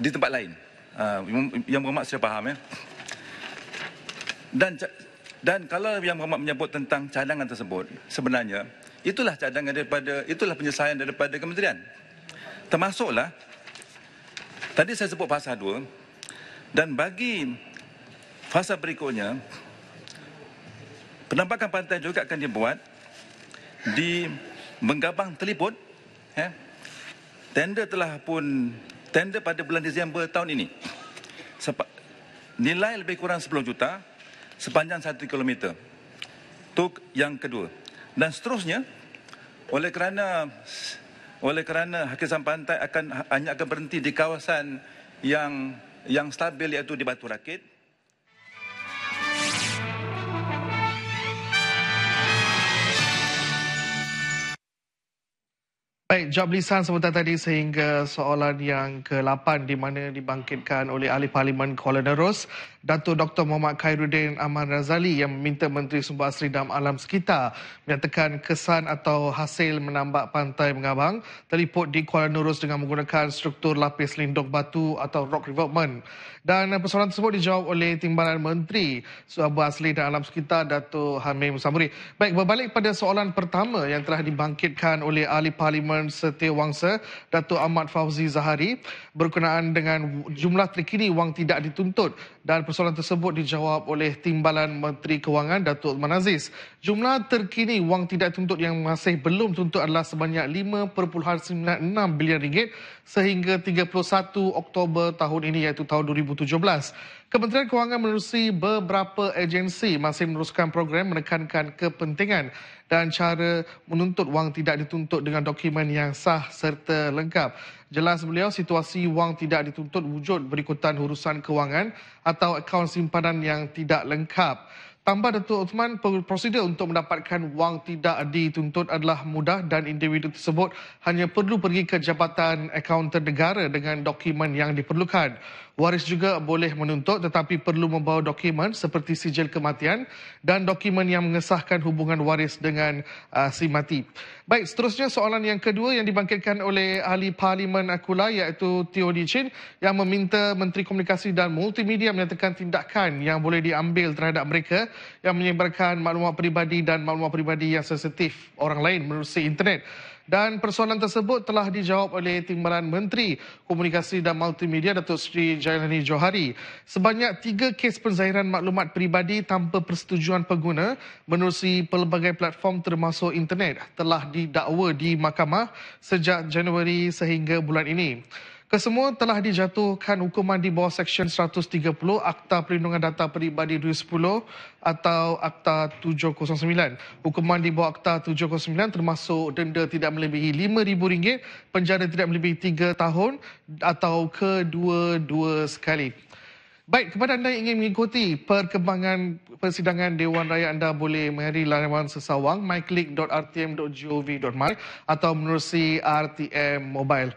di tempat lain uh, yang berhormat saya faham ya. Dan dan kalau yang berhormat menyebut tentang cadangan tersebut, sebenarnya itulah cadangan daripada itulah penyelesaian daripada kementerian. Termasuklah tadi saya sebut fasa 2 dan bagi fasa berikutnya penampakan pantai juga akan dibuat di Menggabang Teliput ya. Tender telah pun tender pada bulan Disember tahun ini. Sepa- nilai lebih kurang 10 juta sepanjang 1 km. Untuk yang kedua. Dan seterusnya, oleh kerana oleh kerana hakisan pantai akan ha- hanya akan berhenti di kawasan yang yang stabil iaitu di Batu Rakit.
Baik, jawab lisan sebentar tadi sehingga soalan yang ke-8 di mana dibangkitkan oleh ahli parlimen Kuala Nerus Datuk Dr. Muhammad Khairuddin Ahmad Razali yang meminta Menteri Sumber Asri dan Alam Sekitar menyatakan kesan atau hasil menambak pantai Mengabang teliput di Kuala Nurus dengan menggunakan struktur lapis lindung batu atau rock revetment. Dan persoalan tersebut dijawab oleh Timbalan Menteri Sumber Asri dan Alam Sekitar Datuk Hamim Samuri. Baik, berbalik pada soalan pertama yang telah dibangkitkan oleh Ahli Parlimen Setiawangsa Datuk Ahmad Fauzi Zahari berkenaan dengan jumlah terkini wang tidak dituntut dan persoalan tersebut dijawab oleh Timbalan Menteri Kewangan Datuk Osman Aziz. Jumlah terkini wang tidak tuntut yang masih belum tuntut adalah sebanyak 5.96 bilion ringgit sehingga 31 Oktober tahun ini iaitu tahun 2017. Kementerian Kewangan menerusi beberapa agensi masih meneruskan program menekankan kepentingan dan cara menuntut wang tidak dituntut dengan dokumen yang sah serta lengkap. Jelas beliau situasi wang tidak dituntut wujud berikutan urusan kewangan atau akaun simpanan yang tidak lengkap. Tambah Datuk Uthman, prosedur untuk mendapatkan wang tidak dituntut adalah mudah dan individu tersebut hanya perlu pergi ke Jabatan Akaun Negara dengan dokumen yang diperlukan. Waris juga boleh menuntut tetapi perlu membawa dokumen seperti sijil kematian dan dokumen yang mengesahkan hubungan waris dengan uh, si mati. Baik, seterusnya soalan yang kedua yang dibangkitkan oleh ahli parlimen Akula iaitu Teo Di Chin yang meminta Menteri Komunikasi dan Multimedia menyatakan tindakan yang boleh diambil terhadap mereka yang menyebarkan maklumat peribadi dan maklumat peribadi yang sensitif orang lain melalui internet. Dan persoalan tersebut telah dijawab oleh Timbalan Menteri Komunikasi dan Multimedia Datuk Seri Jailani Johari. Sebanyak tiga kes penzahiran maklumat peribadi tanpa persetujuan pengguna menerusi pelbagai platform termasuk internet telah didakwa di mahkamah sejak Januari sehingga bulan ini. Kesemua telah dijatuhkan hukuman di bawah Seksyen 130 Akta Perlindungan Data Peribadi 2010 atau Akta 709. Hukuman di bawah Akta 709 termasuk denda tidak melebihi RM5,000, penjara tidak melebihi 3 tahun atau kedua-dua sekali. Baik, kepada anda yang ingin mengikuti perkembangan persidangan Dewan Raya anda boleh menghari laman sesawang myclick.rtm.gov.my atau menerusi RTM Mobile.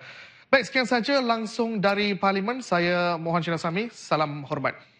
Baik, sekian saja langsung dari Parlimen. Saya Mohan Syirah Sami. Salam hormat.